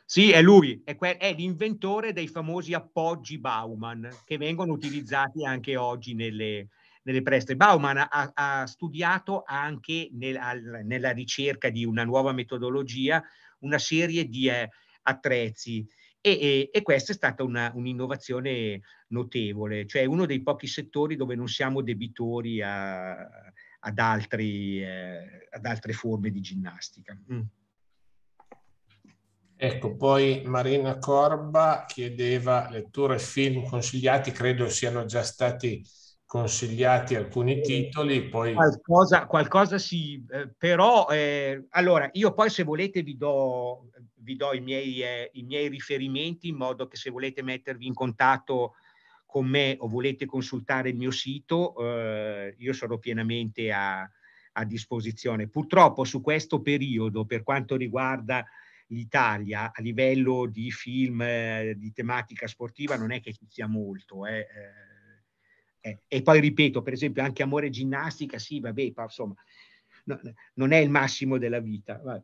sì, è lui, è, que- è, l'inventore dei famosi appoggi Bauman che vengono utilizzati anche oggi nelle, nelle preste. Bauman ha, ha studiato anche nel, al, nella ricerca di una nuova metodologia una serie di eh, attrezzi e, e, e questa è stata una, un'innovazione notevole, cioè uno dei pochi settori dove non siamo debitori a, ad, altri, eh, ad, altre forme di ginnastica. Mm. Ecco, poi Marina Corba chiedeva letture e film consigliati, credo siano già stati consigliati alcuni titoli, poi... Qualcosa, qualcosa sì, eh, però eh, allora io poi se volete vi do, vi do i miei, eh, i miei riferimenti in modo che se volete mettervi in contatto con me o volete consultare il mio sito, eh, io sarò pienamente a, a disposizione. Purtroppo su questo periodo, per quanto riguarda l'Italia, a livello di film eh, di tematica sportiva, non è che ci sia molto. Eh, eh, eh e poi ripeto, per esempio, anche Amore e Ginnastica, sì, vabbè, insomma, no, non è il massimo della vita. Vabbè.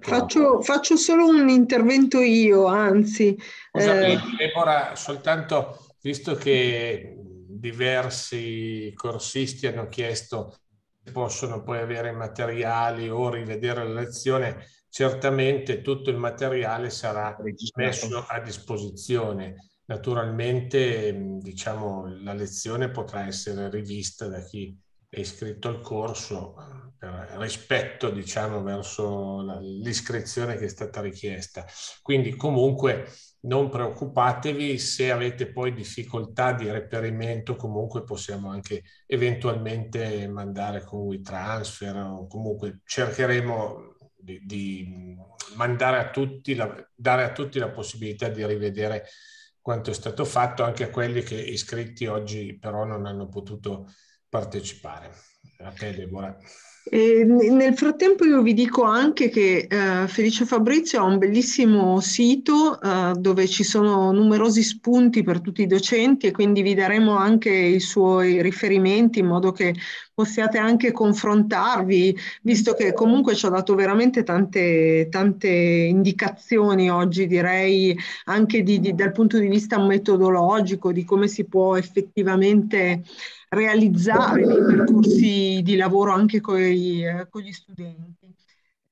Faccio, faccio, solo un intervento io, anzi. Scusami, eh, eh... Deborah, soltanto visto che diversi corsisti hanno chiesto se possono poi avere materiali o rivedere la lezione, certamente tutto il materiale sarà messo a disposizione. Naturalmente, diciamo, la lezione potrà essere rivista da chi è iscritto al corso, rispetto diciamo, verso l'iscrizione che è stata richiesta. Quindi comunque non preoccupatevi se avete poi difficoltà di reperimento, comunque possiamo anche eventualmente mandare con WeTransfer o comunque cercheremo di, di mandare a tutti la, dare a tutti la possibilità di rivedere quanto è stato fatto, anche a quelli che iscritti oggi però non hanno potuto partecipare. A te Deborah. E nel frattempo io vi dico anche che eh, Felice Fabrizio ha un bellissimo sito eh, dove ci sono numerosi spunti per tutti i docenti e quindi vi daremo anche i suoi riferimenti in modo che possiate anche confrontarvi, visto che comunque ci ha dato veramente tante, tante indicazioni oggi, direi anche di, di, dal punto di vista metodologico, di come si può effettivamente realizzare dei percorsi di lavoro anche coi, eh, con gli studenti.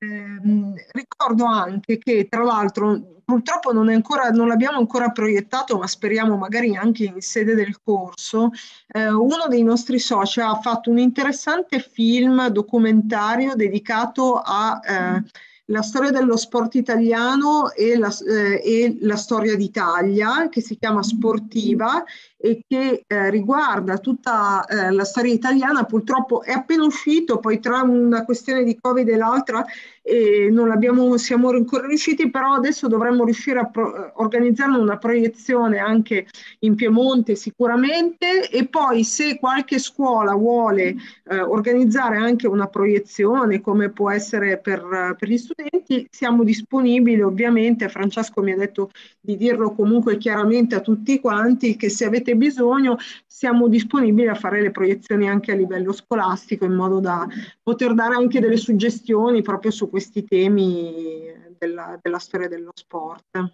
Eh, ricordo anche che tra l'altro purtroppo non, ancora, non, l'abbiamo ancora proiettato ma speriamo magari anche in sede del corso eh, uno dei nostri soci ha fatto un interessante film documentario dedicato alla eh, storia dello sport italiano e la, eh, e la storia d'Italia che si chiama Sportiva e che eh, riguarda tutta eh, la storia italiana, purtroppo è appena uscito, poi tra una questione di Covid e l'altra e non l'abbiamo, siamo ancora riusciti, però adesso dovremmo riuscire a pro- eh, organizzare una proiezione anche in Piemonte sicuramente e poi se qualche scuola vuole eh, organizzare anche una proiezione come può essere per, eh, per gli studenti, siamo disponibili ovviamente, Francesco mi ha detto di dirlo comunque chiaramente a tutti quanti che se avete avete bisogno, siamo disponibili a fare le proiezioni anche a livello scolastico in modo da poter dare anche delle suggestioni proprio su questi temi della, della storia dello sport.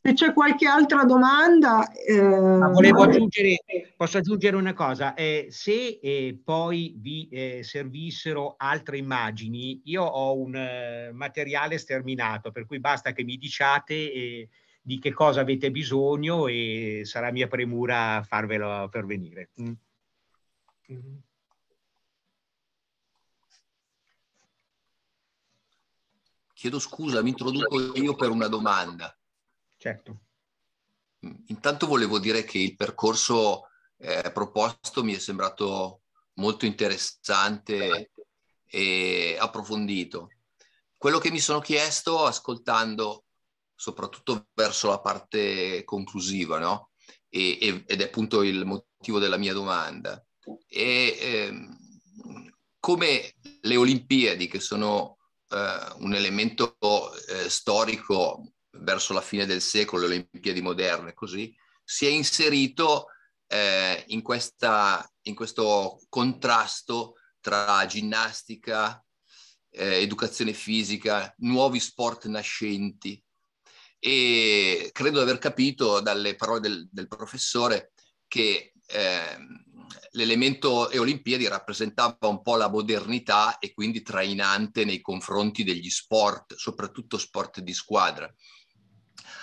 Se c'è qualche altra domanda... Eh... volevo aggiungere, posso aggiungere una cosa, eh, se eh, poi vi eh, servissero altre immagini, io ho un eh, materiale sterminato, per cui basta che mi diciate di che cosa avete bisogno e sarà mia premura farvelo pervenire. Mm. Chiedo scusa, mi introduco io per una domanda. Certo. Mm, intanto volevo dire che il percorso eh, proposto mi è sembrato molto interessante e approfondito. Quello che mi sono chiesto ascoltando soprattutto verso la parte conclusiva, no? E, e, ed è appunto il motivo della mia domanda. E, ehm, come le Olimpiadi, che sono eh, un elemento eh, storico verso la fine del secolo, le Olimpiadi moderne, così, si è inserito eh, in, questa, in, questo contrasto tra ginnastica, eh, educazione fisica, nuovi sport nascenti e credo di aver capito dalle parole del, del professore che eh, l'elemento e Olimpiadi rappresentava un po' la modernità e quindi trainante nei confronti degli sport, soprattutto sport di squadra.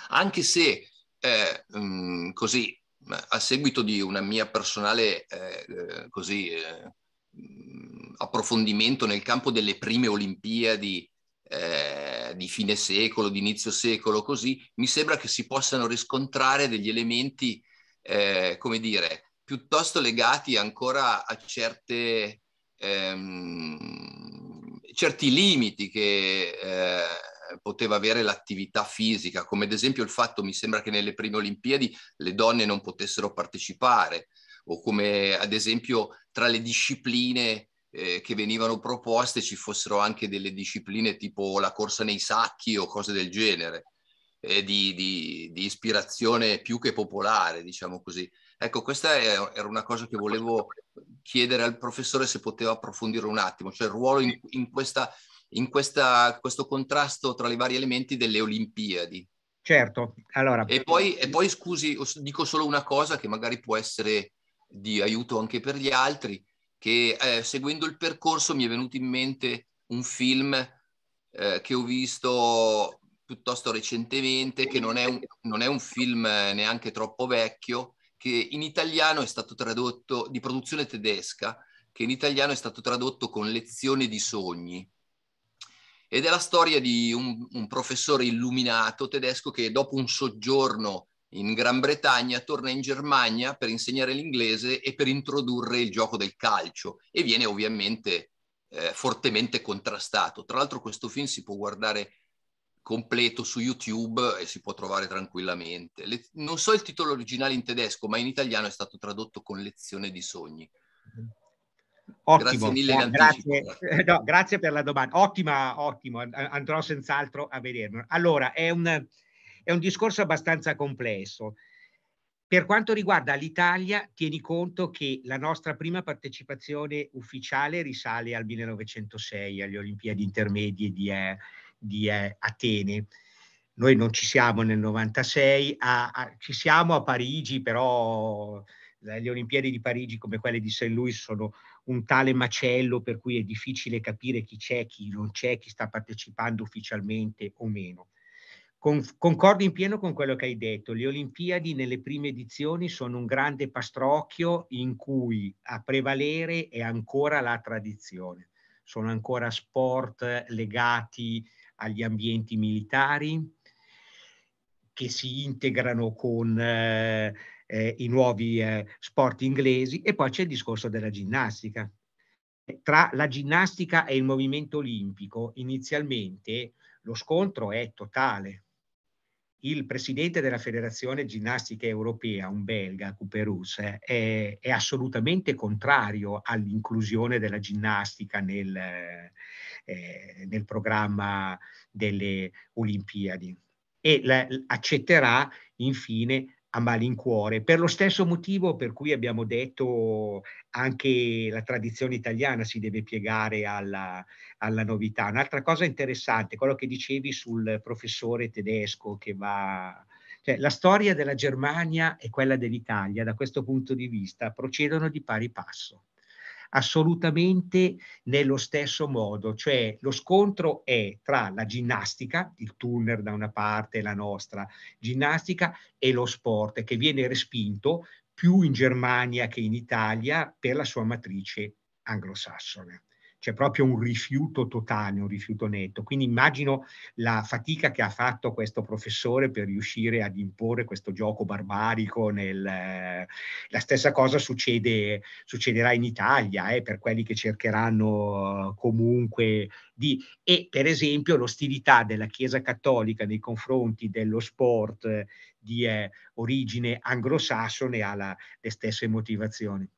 Anche se eh, mh, mm, così, a seguito di una mia personale eh, così, eh, mm, approfondimento nel campo delle prime Olimpiadi eh, di fine secolo, di inizio secolo, così, mi sembra che si possano riscontrare degli elementi, eh, come dire, piuttosto legati ancora a certe, ehm, certi limiti che eh, poteva avere l'attività fisica, come ad esempio il fatto, mi sembra che nelle prime Olimpiadi le donne non potessero partecipare, o come ad esempio tra le discipline eh, che venivano proposte ci fossero anche delle discipline tipo la corsa nei sacchi o cose del genere, eh, di, di, di, ispirazione più che popolare, diciamo così. Ecco, questa è, era una cosa che volevo chiedere al professore se poteva approfondire un attimo, cioè il ruolo in, in, questa, in questa, questo contrasto tra i vari elementi delle Olimpiadi. Certo, allora... E poi, e poi, scusi, dico solo una cosa che magari può essere di aiuto anche per gli altri che eh, seguendo il percorso mi è venuto in mente un film eh, che ho visto piuttosto recentemente, che non è, un, non è un film eh, neanche troppo vecchio, che in italiano è stato tradotto, di produzione tedesca, che in italiano è stato tradotto con Lezione di sogni. Ed è la storia di un, un professore illuminato tedesco che dopo un soggiorno in Gran Bretagna, torna in Germania per insegnare l'inglese e per introdurre il gioco del calcio e viene ovviamente eh, fortemente contrastato. Tra l'altro questo film si può guardare completo su YouTube e si può trovare tranquillamente. Le... non so il titolo originale in tedesco, ma in italiano è stato tradotto con Lezione di sogni. Ottimo. Grazie mille. No, grazie, eh, no, grazie, per la domanda. Ottima, ottimo. Andrò senz'altro a vederlo. Allora, è un è un discorso abbastanza complesso. Per quanto riguarda l'Italia, tieni conto che la nostra prima partecipazione ufficiale risale al 1906, alle Olimpiadi intermedie di, eh, di eh, Atene. Noi non ci siamo nel 96, a, a, ci siamo a Parigi, però le Olimpiadi di Parigi come quelle di St. Louis sono un tale macello per cui è difficile capire chi c'è, chi non c'è, chi sta partecipando ufficialmente o meno. Con, concordo in pieno con quello che hai detto. Le Olimpiadi nelle prime edizioni sono un grande pastrocchio in cui a prevalere è ancora la tradizione. Sono ancora sport legati agli ambienti militari che si integrano con eh, eh, i nuovi eh, sport inglesi e poi c'è il discorso della ginnastica. Tra la ginnastica e il movimento olimpico inizialmente lo scontro è totale, il presidente della Federazione Ginnastica Europea, un belga, Cuperus, è, è assolutamente contrario all'inclusione della ginnastica nel, eh, nel programma delle Olimpiadi e la, accetterà infine a malincuore, per lo stesso motivo per cui abbiamo detto anche la tradizione italiana si deve piegare alla, alla novità. Un'altra cosa interessante, quello che dicevi sul professore tedesco che va... Cioè, la storia della Germania e quella dell'Italia, da questo punto di vista, procedono di pari passo assolutamente nello stesso modo, cioè lo scontro è tra la ginnastica, il tuner da una parte, la nostra ginnastica, e lo sport che viene respinto più in Germania che in Italia per la sua matrice anglosassone c'è proprio un rifiuto totale, un rifiuto netto. Quindi immagino la fatica che ha fatto questo professore per riuscire ad imporre questo gioco barbarico. Nel... Eh, la stessa cosa succede, succederà in Italia eh, per quelli che cercheranno eh, comunque di... E per esempio l'ostilità della Chiesa Cattolica nei confronti dello sport eh, di eh, origine anglosassone ha la, le stesse motivazioni.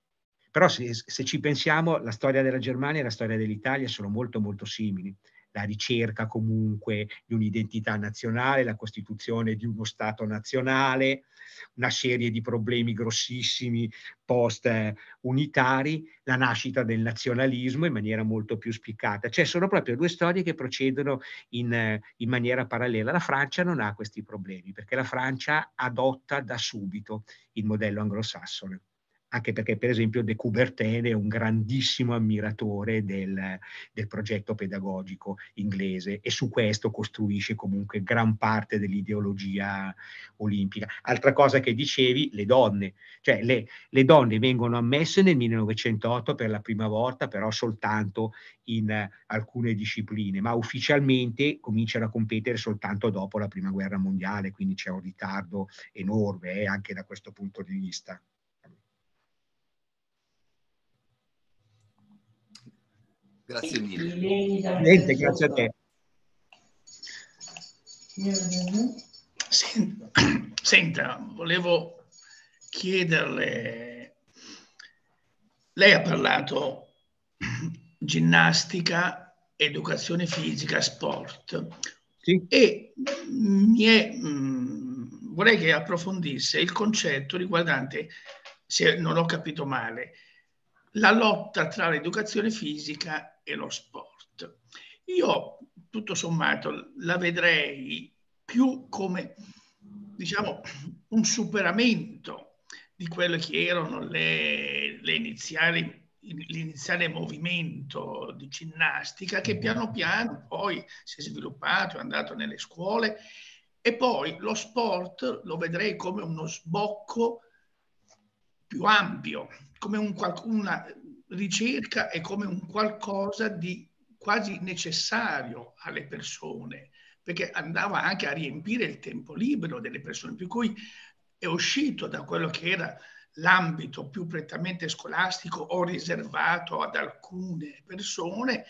Però se, se ci pensiamo, la storia della Germania e la storia dell'Italia sono molto molto simili la ricerca comunque di un'identità nazionale, la costituzione di uno Stato nazionale, una serie di problemi grossissimi post-unitari, eh, la nascita del nazionalismo in maniera molto più spiccata. Cioè sono proprio due storie che procedono in, eh, in maniera parallela. La Francia non ha questi problemi perché la Francia adotta da subito il modello anglosassone anche perché per esempio De Coubertin è un grandissimo ammiratore del, del, progetto pedagogico inglese e su questo costruisce comunque gran parte dell'ideologia olimpica. Altra cosa che dicevi, le donne, cioè le, le donne vengono ammesse nel 1908 per la prima volta, però soltanto in alcune discipline, ma ufficialmente cominciano a competere soltanto dopo la prima guerra mondiale, quindi c'è un ritardo enorme eh, anche da questo punto di vista. Grazie mille. Niente, grazie a te. Senta, volevo chiederle, lei ha parlato ginnastica, educazione fisica, sport sì. e è, mh, mm, vorrei che approfondisse il concetto riguardante, se non ho capito male, la lotta tra l'educazione fisica e lo sport. Io tutto sommato la vedrei più come diciamo un superamento di quello che erano le, le iniziali l'iniziale movimento di ginnastica che mm-hmm. piano piano poi si è sviluppato, è andato nelle scuole e poi lo sport lo vedrei come uno sbocco più ampio, come un, una, ricerca è come un qualcosa di quasi necessario alle persone, perché andava anche a riempire il tempo libero delle persone, per cui è uscito da quello che era l'ambito più prettamente scolastico o riservato ad alcune persone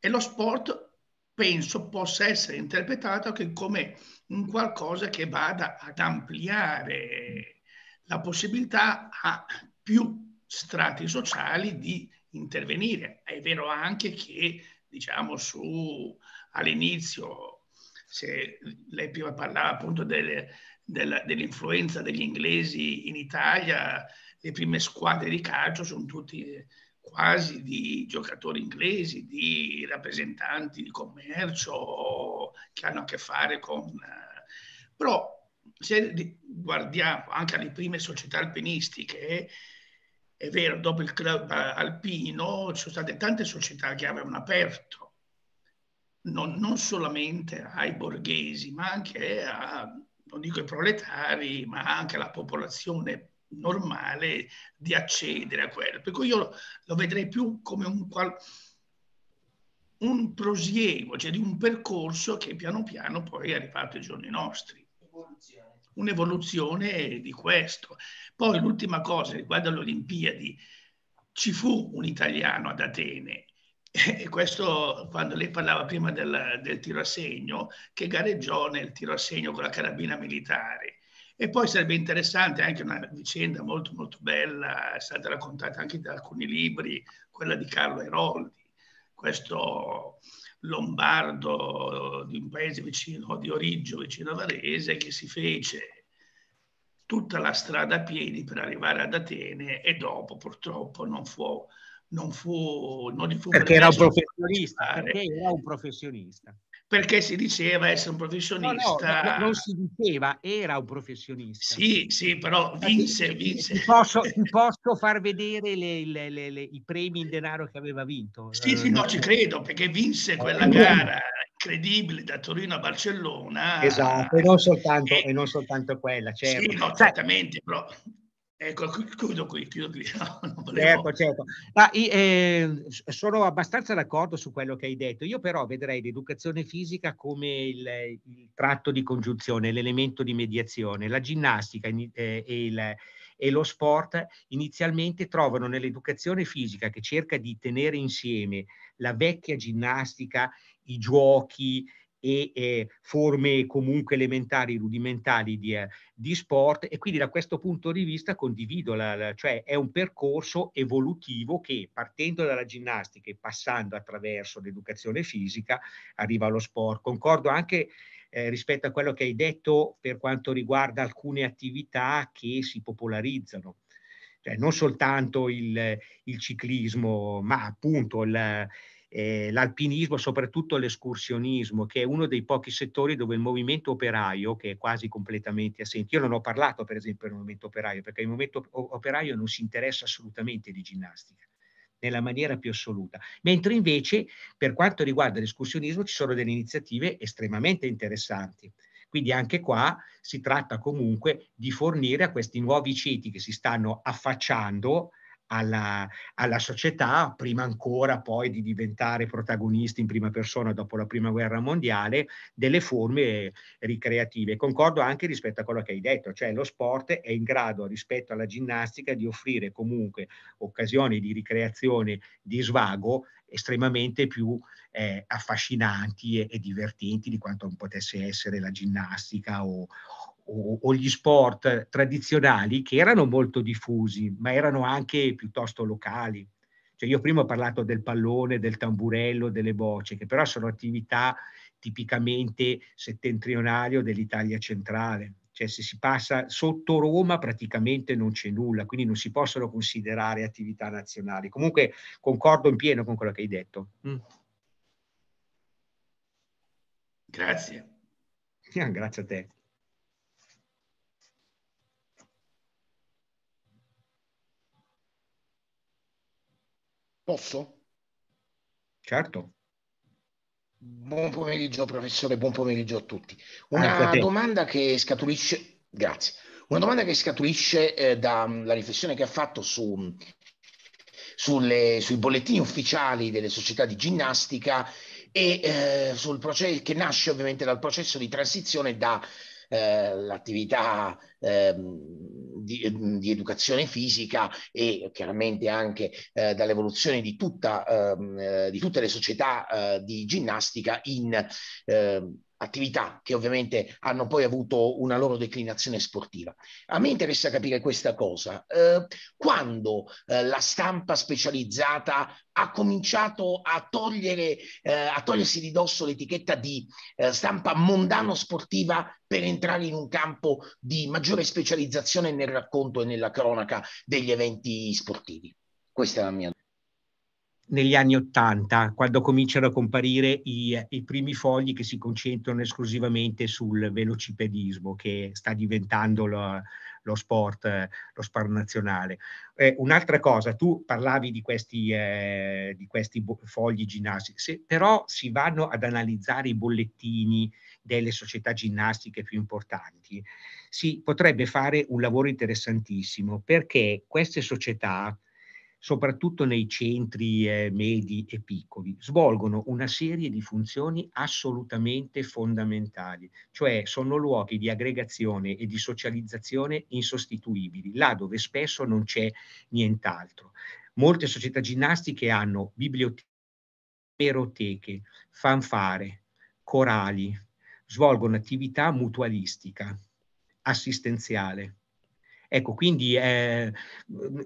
e lo sport penso possa essere interpretato anche come un qualcosa che vada ad ampliare la possibilità a più strati sociali di intervenire. È vero anche che, diciamo, su, all'inizio, se lei prima parlava appunto del, del, dell'influenza degli inglesi in Italia, le prime squadre di calcio sono tutte quasi di giocatori inglesi, di rappresentanti di commercio che hanno a che fare con... Però se guardiamo anche alle prime società alpinistiche, è vero, dopo il club eh, alpino ci sono state tante società che avevano aperto, non, non solamente ai borghesi, ma anche a, non dico ai proletari, ma anche alla popolazione normale di accedere a quello. Per cui io lo vedrei più come un, qual, un prosieguo, cioè di un percorso che piano piano poi è arrivato ai giorni nostri un'evoluzione di questo. Poi l'ultima cosa riguardo alle Olimpiadi, ci fu un italiano ad Atene, [LAUGHS] e questo quando lei parlava prima del, del tiro a segno, che gareggiò nel tiro a segno con la carabina militare. E poi sarebbe interessante anche una vicenda molto molto bella, è stata raccontata anche da alcuni libri, quella di Carlo Eroldi, questo lombardo di un paese vicino di Origgio, vicino a Varese, che si fece tutta la strada a piedi per arrivare ad Atene e dopo purtroppo non fu non fu non fu perché era un professionista perché era un professionista perché si diceva essere un professionista. No, no, non si diceva, era un professionista. Sì, sì, però eh, vinse, vinse. Ti posso, [LAUGHS] ti posso far vedere le, le, le, i premi in denaro che aveva vinto? Eh, sì, sì, no, ci credo, perché vinse eh, quella gara incredibile da Torino a Barcellona. Esatto, e non soltanto, e, e non soltanto quella, certo. Sì, no, certamente, però Ecco, chiudo qui, chiudo qui. [LAUGHS] No, volevo... Certo, certo. Ma, eh, sono abbastanza d'accordo su quello che hai detto. Io però vedrei l'educazione fisica come il, il tratto di congiunzione, l'elemento di mediazione. La ginnastica eh, e, il, e lo sport inizialmente trovano nell'educazione fisica che cerca di tenere insieme la vecchia ginnastica, i giochi, e eh, forme comunque elementari, rudimentali di, eh, di, sport e quindi da questo punto di vista condivido, la, la, cioè è un percorso evolutivo che partendo dalla ginnastica e passando attraverso l'educazione fisica arriva allo sport. Concordo anche eh, rispetto a quello che hai detto per quanto riguarda alcune attività che si popolarizzano. Cioè, non soltanto il, il ciclismo, ma appunto il, eh, l'alpinismo, soprattutto l'escursionismo, che è uno dei pochi settori dove il movimento operaio, che è quasi completamente assente, io non ho parlato per esempio del movimento operaio, perché il movimento operaio non si interessa assolutamente di ginnastica nella maniera più assoluta. Mentre invece, per quanto riguarda l'escursionismo, ci sono delle iniziative estremamente interessanti. Quindi anche qua si tratta comunque di fornire a questi nuovi ceti che si stanno affacciando alla, alla, società, prima ancora poi di diventare protagonisti in prima persona dopo la prima guerra mondiale, delle forme ricreative. Concordo anche rispetto a quello che hai detto, cioè lo sport è in grado rispetto alla ginnastica di offrire comunque occasioni di ricreazione, di svago estremamente più eh, affascinanti e, e divertenti di quanto potesse essere la ginnastica o, o, o, gli sport tradizionali che erano molto diffusi, ma erano anche piuttosto locali. Cioè io prima ho parlato del pallone, del tamburello, delle bocce, che però sono attività tipicamente settentrionali o dell'Italia centrale. Cioè se si passa sotto Roma praticamente non c'è nulla, quindi non si possono considerare attività nazionali. Comunque concordo in pieno con quello che hai detto. Mm. Grazie. [LAUGHS] Grazie a te. Posso? Certo. Buon pomeriggio professore, buon pomeriggio a tutti. Una a domanda che scaturisce, grazie, una domanda che scaturisce eh, dalla mm, riflessione che ha fatto su, sulle, sui bollettini ufficiali delle società di ginnastica e eh, sul processo che nasce ovviamente dal processo di transizione da eh, l'attività ehm, di, ehm, di, educazione fisica e chiaramente anche eh, dall'evoluzione di, tutta, ehm, eh, di tutte le società eh, di ginnastica in ehm, attività che ovviamente hanno poi avuto una loro declinazione sportiva. A me interessa capire questa cosa. Eh, quando eh, la stampa specializzata ha cominciato a, togliere, eh, a togliersi di dosso l'etichetta di eh, stampa mondano sportiva per entrare in un campo di maggiore specializzazione nel racconto e nella cronaca degli eventi sportivi. Questa è la mia domanda negli anni Ottanta, quando cominciano a comparire i, i, primi fogli che si concentrano esclusivamente sul velocipedismo, che sta diventando lo, lo sport, lo sport nazionale. Eh, un'altra cosa, tu parlavi di questi, eh, di questi fogli ginnastici, però si vanno ad analizzare i bollettini delle società ginnastiche più importanti, si potrebbe fare un lavoro interessantissimo perché queste società soprattutto nei centri eh, medi e piccoli, svolgono una serie di funzioni assolutamente fondamentali, cioè sono luoghi di aggregazione e di socializzazione insostituibili, là dove spesso non c'è nient'altro. Molte società ginnastiche hanno biblioteche, peroteche, fanfare, corali, svolgono attività mutualistica, assistenziale, Ecco, quindi eh,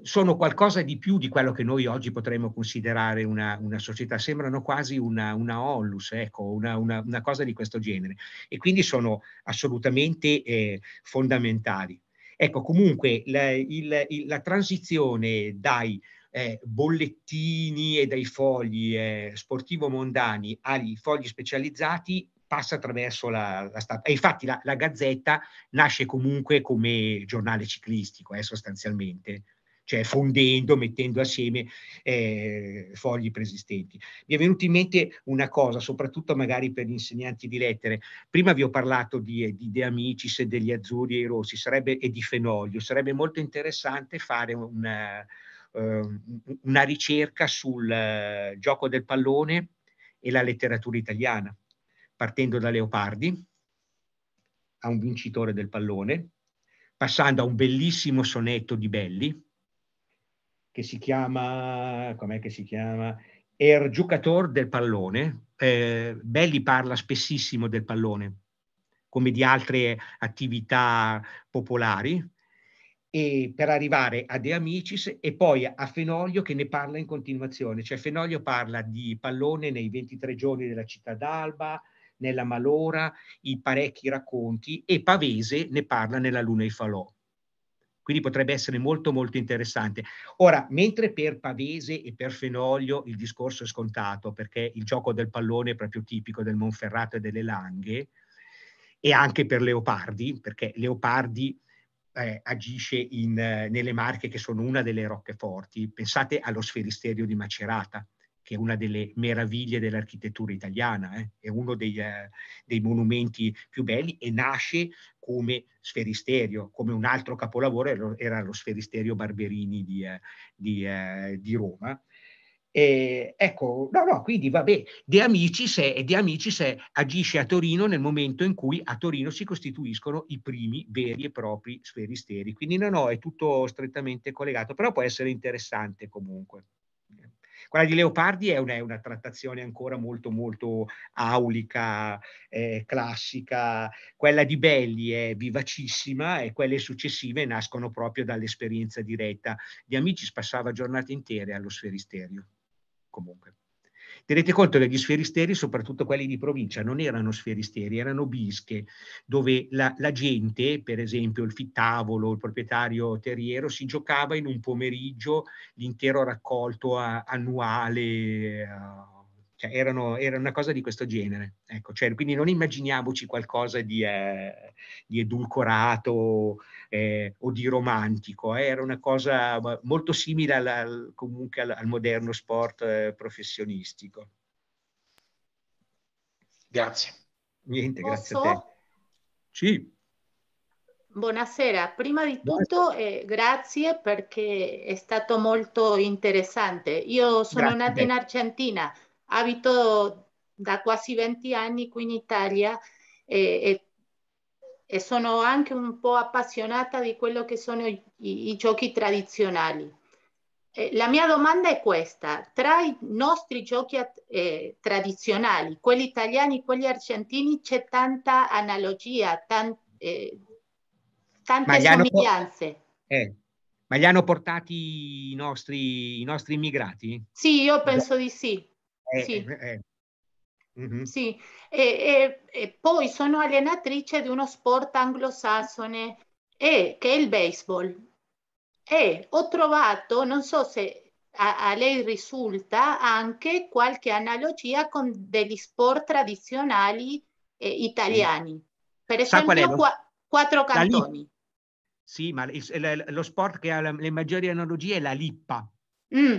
sono qualcosa di più di quello che noi oggi potremmo considerare una, una società, sembrano quasi una, una ollus, ecco, una, una, cosa di questo genere. E quindi sono assolutamente eh, fondamentali. Ecco, comunque la, il, il, la transizione dai eh, bollettini e dai fogli eh, sportivo mondani ai fogli specializzati passa attraverso la, la stampa. E infatti la, la, Gazzetta nasce comunque come giornale ciclistico, eh, sostanzialmente, cioè fondendo, mettendo assieme eh, fogli preesistenti. Mi è venuta in mente una cosa, soprattutto magari per gli insegnanti di lettere. Prima vi ho parlato di, di De Amicis, e degli azzurri e rossi sarebbe, e di Fenoglio. Sarebbe molto interessante fare una, ehm, una ricerca sul eh, gioco del pallone e la letteratura italiana partendo da Leopardi, a un vincitore del pallone, passando a un bellissimo sonetto di Belli, che si chiama, com'è che si chiama? Er giocatore del pallone. Eh, Belli parla spessissimo del pallone, come di altre attività popolari, e per arrivare a De Amicis e poi a Fenoglio che ne parla in continuazione. Cioè Fenoglio parla di pallone nei 23 giorni della città d'Alba, nella Malora, i parecchi racconti e Pavese ne parla nella Luna e Falò. Quindi potrebbe essere molto molto interessante. Ora, mentre per Pavese e per Fenoglio il discorso è scontato, perché il gioco del pallone è proprio tipico del Monferrato e delle Langhe, e anche per Leopardi, perché Leopardi eh, agisce in, eh, nelle Marche che sono una delle roccheforti. Pensate allo sferisterio di Macerata, che è una delle meraviglie dell'architettura italiana, eh? è uno dei, eh, dei, monumenti più belli e nasce come sferisterio, come un altro capolavoro era lo sferisterio Barberini di, eh, di, eh, di Roma. E ecco, no, no, quindi vabbè, De Amicis, è, De Amicis è, agisce a Torino nel momento in cui a Torino si costituiscono i primi veri e propri sferisteri. Quindi no, no, è tutto strettamente collegato, però può essere interessante comunque. Quella di Leopardi è una, è una trattazione ancora molto, molto aulica, eh, classica. Quella di Belli è vivacissima e quelle successive nascono proprio dall'esperienza diretta. Di Amici spassava giornate intere allo sferisterio, comunque. Tenete conto che gli sferisteri, soprattutto quelli di provincia, non erano sferisteri, erano bische, dove la, la gente, per esempio il fittavolo, il proprietario terriero, si giocava in un pomeriggio l'intero raccolto a, annuale. A, cioè erano, era una cosa di questo genere. Ecco, cioè, quindi non immaginiamoci qualcosa di, eh, di edulcorato eh, o di romantico, eh. era una cosa molto simile alla, comunque al, al, moderno sport eh, professionistico. Grazie. Niente, grazie a te. Sì. Buonasera, prima di tutto eh, grazie perché è stato molto interessante. Io sono grazie. nata in Argentina, abito da quasi 20 anni qui in Italia e, e sono anche un po' appassionata di quello che sono i, i giochi tradizionali. Eh, la mia domanda è questa, tra i nostri giochi eh, tradizionali, quelli italiani, e quelli argentini, c'è tanta analogia, tan, eh, tante ma somiglianze. ma li hanno portati i nostri, i nostri immigrati? Sì, io penso di sì. Eh, sì. Eh, eh, mm-hmm. sì. E, e, e poi sono allenatrice di uno sport anglosassone eh, che è il baseball. E ho trovato, non so se a, a, lei risulta, anche qualche analogia con degli sport tradizionali eh, italiani. Per esempio, qua, quattro cantoni. sì, ma il, lo sport che ha le maggiori analogie è la lippa. Mm.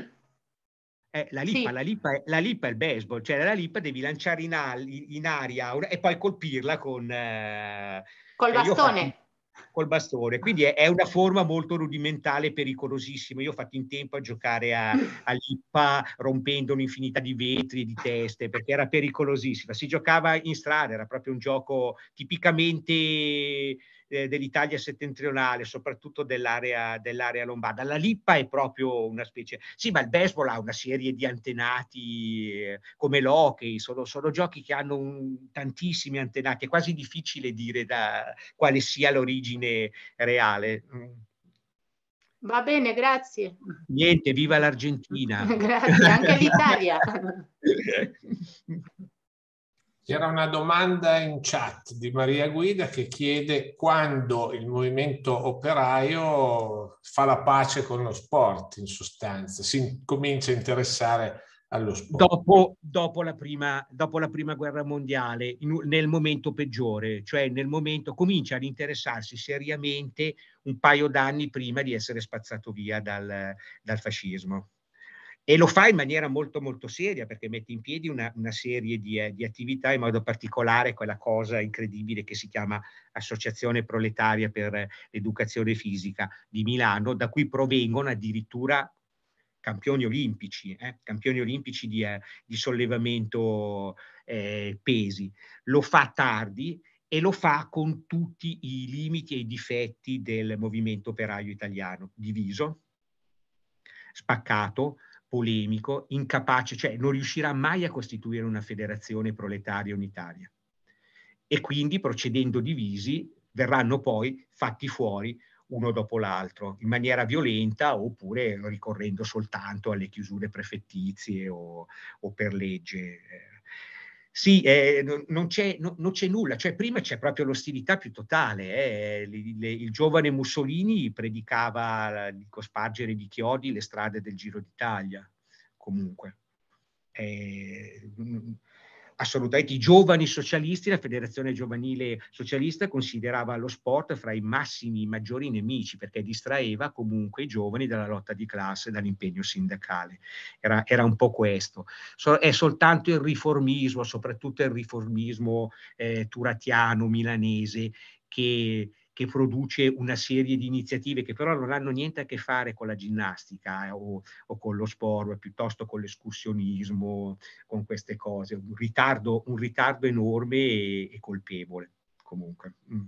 Eh, la, lipa, sì. la, lipa è, la, lipa, è il baseball, cioè la lipa devi lanciare in, al, in aria e poi colpirla con... Eh, col cioè, bastone. Fatto, col bastone, quindi è, è, una forma molto rudimentale, pericolosissima. Io ho fatto in tempo a giocare a, [CLEARS THROAT] a lippa rompendo un'infinità di vetri e di teste perché era pericolosissima. Si giocava in strada, era proprio un gioco tipicamente eh, dell'Italia settentrionale, soprattutto dell'area, dell'area lombarda. La Lippa è proprio una specie... Sì, ma il baseball ha una serie di antenati eh, come l'hockey, sono, sono, giochi che hanno un, tantissimi antenati, è quasi difficile dire da quale sia l'origine reale. Mm. Va bene, grazie. Niente, viva l'Argentina. [LAUGHS] grazie, anche l'Italia. [LAUGHS] C'era una domanda in chat di Maria Guida che chiede quando il movimento operaio fa la pace con lo sport, in sostanza, si comincia a interessare allo sport. Dopo, dopo, la, prima, dopo la, prima, guerra mondiale, in, nel momento peggiore, cioè nel momento comincia ad interessarsi seriamente un paio d'anni prima di essere spazzato via dal, dal fascismo e lo fa in maniera molto molto seria perché mette in piedi una, una serie di, eh, di, attività, in modo particolare quella cosa incredibile che si chiama Associazione Proletaria per l'Educazione Fisica di Milano, da cui provengono addirittura campioni olimpici, eh, campioni olimpici di, eh, di sollevamento eh, pesi. Lo fa tardi e lo fa con tutti i limiti e i difetti del movimento operaio italiano, diviso, spaccato, polemico, incapace, cioè non riuscirà mai a costituire una federazione proletaria unitaria. E quindi, procedendo divisi, verranno poi fatti fuori uno dopo l'altro, in maniera violenta oppure ricorrendo soltanto alle chiusure prefettizie o, o per legge. Eh, sì, eh, non, c'è, no, non, c'è, nulla, cioè prima c'è proprio l'ostilità più totale, eh. il, il, il giovane Mussolini predicava di cospargere di chiodi le strade del Giro d'Italia, comunque. Eh, assolutamente i giovani socialisti, la federazione giovanile socialista considerava lo sport fra i massimi, i maggiori nemici perché distraeva comunque i giovani dalla lotta di classe, dall'impegno sindacale. Era, era un po' questo. So, è soltanto il riformismo, soprattutto il riformismo eh, turatiano, milanese, che che produce una serie di iniziative che però non hanno niente a che fare con la ginnastica eh, o, o, con lo sport, piuttosto con l'escursionismo, con queste cose. Un ritardo, un ritardo enorme e, e colpevole comunque. Mm.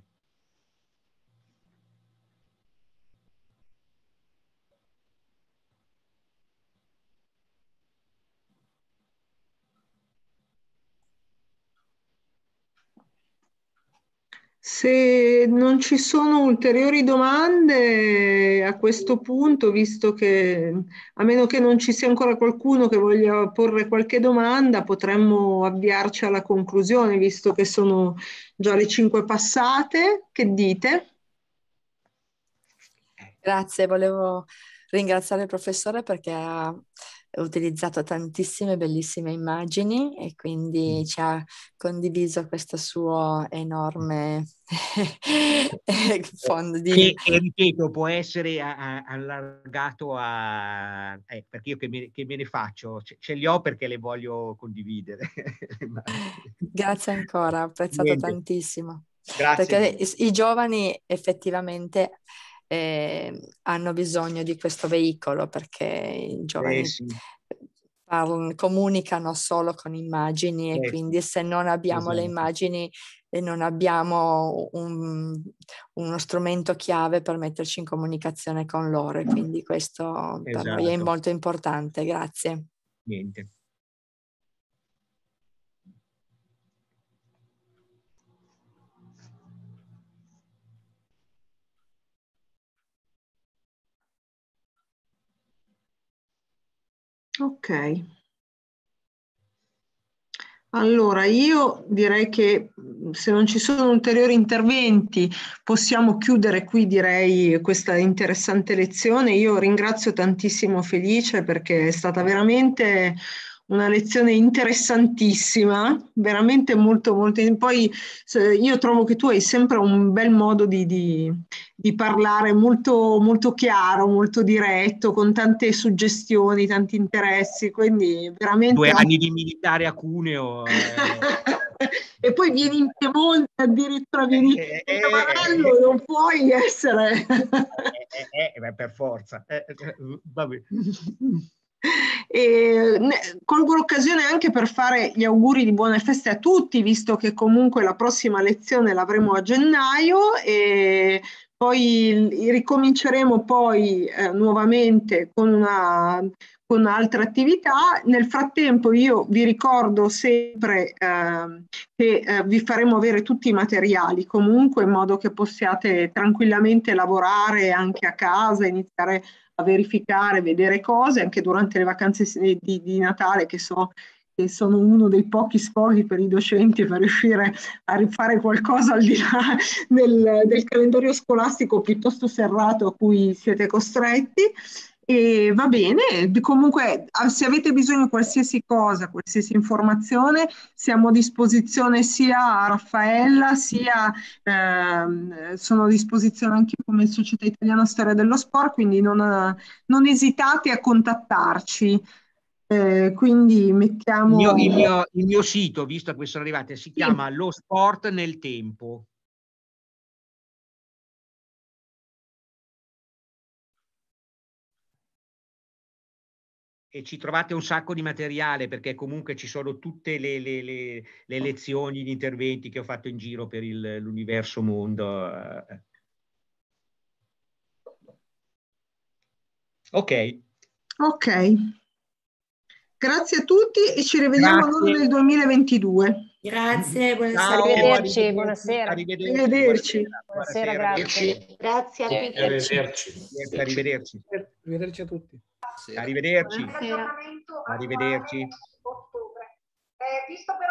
Se non ci sono ulteriori domande a questo punto, visto che a meno che non ci sia ancora qualcuno che voglia porre qualche domanda, potremmo avviarci alla conclusione, visto che sono già le 5 passate. Che dite? Grazie, volevo ringraziare il professore perché ha utilizzato tantissime bellissime immagini e quindi ci ha condiviso questo suo enorme [LAUGHS] [LAUGHS] eh, fondo di... Che, ripeto, può essere a, a, allargato a... Eh, perché io che me, che me ne faccio, ce, ce, li ho perché le voglio condividere. [LAUGHS] Grazie ancora, ho apprezzato Niente. tantissimo. Grazie. Perché i, i giovani effettivamente eh, hanno bisogno di questo veicolo perché i giovani eh sì. parlo, comunicano solo con immagini eh. e certo. quindi se non abbiamo esatto. le immagini e non abbiamo un, uno strumento chiave per metterci in comunicazione con loro e quindi questo esatto. per noi è esatto. molto importante. Grazie. Niente. Ok. Allora, io direi che se non ci sono ulteriori interventi possiamo chiudere qui, direi, questa interessante lezione. Io ringrazio tantissimo Felice perché è stata veramente una lezione interessantissima, veramente molto, molto. Poi io trovo che tu hai sempre un bel modo di, di, di parlare molto, molto chiaro, molto diretto, con tante suggestioni, tanti interessi, quindi veramente... Due anni di militare a Cuneo. Eh. [LAUGHS] e poi vieni in Piemonte addirittura vieni eh, in eh, Cavallo, non puoi essere eh, eh, per forza vabbè. [LAUGHS] [LAUGHS] E colgo l'occasione anche per fare gli auguri di buone feste a tutti, visto che comunque la prossima lezione l'avremo a gennaio e poi ricominceremo poi eh, nuovamente con una, con altre attività. Nel frattempo io vi ricordo sempre eh, che eh, vi faremo avere tutti i materiali comunque in modo che possiate tranquillamente lavorare anche a casa, iniziare verificare, vedere cose, anche durante le vacanze eh, di, di Natale che so che sono uno dei pochi sfoghi per i docenti per riuscire a rifare qualcosa al di là del, del calendario scolastico piuttosto serrato a cui siete costretti. E va bene, comunque ah, se avete bisogno di qualsiasi cosa, qualsiasi informazione, siamo a disposizione sia a Raffaella, sia eh, sono a disposizione anche come Società Italiana Storia dello Sport, quindi non, non esitate a contattarci. Eh, quindi mettiamo... Il mio, il, mio, il mio, sito, visto che sono arrivate, si chiama Lo Sport nel Tempo. e ci trovate un sacco di materiale perché comunque ci sono tutte le, le, le, le ah. lezioni, gli interventi che ho fatto in giro per il, l'universo mondo. Eh. Ok. Ok. Grazie a tutti e ci rivediamo allora nel 2022. Grazie, buonasera. Ciao, arrivederci, buonasera. Arrivederci. Buonasera, buonasera, buonasera grazie. Grazie, tutti. Arrivederci. arrivederci. Arrivederci a tutti. Arrivederci. Arrivederci. Eh, visto però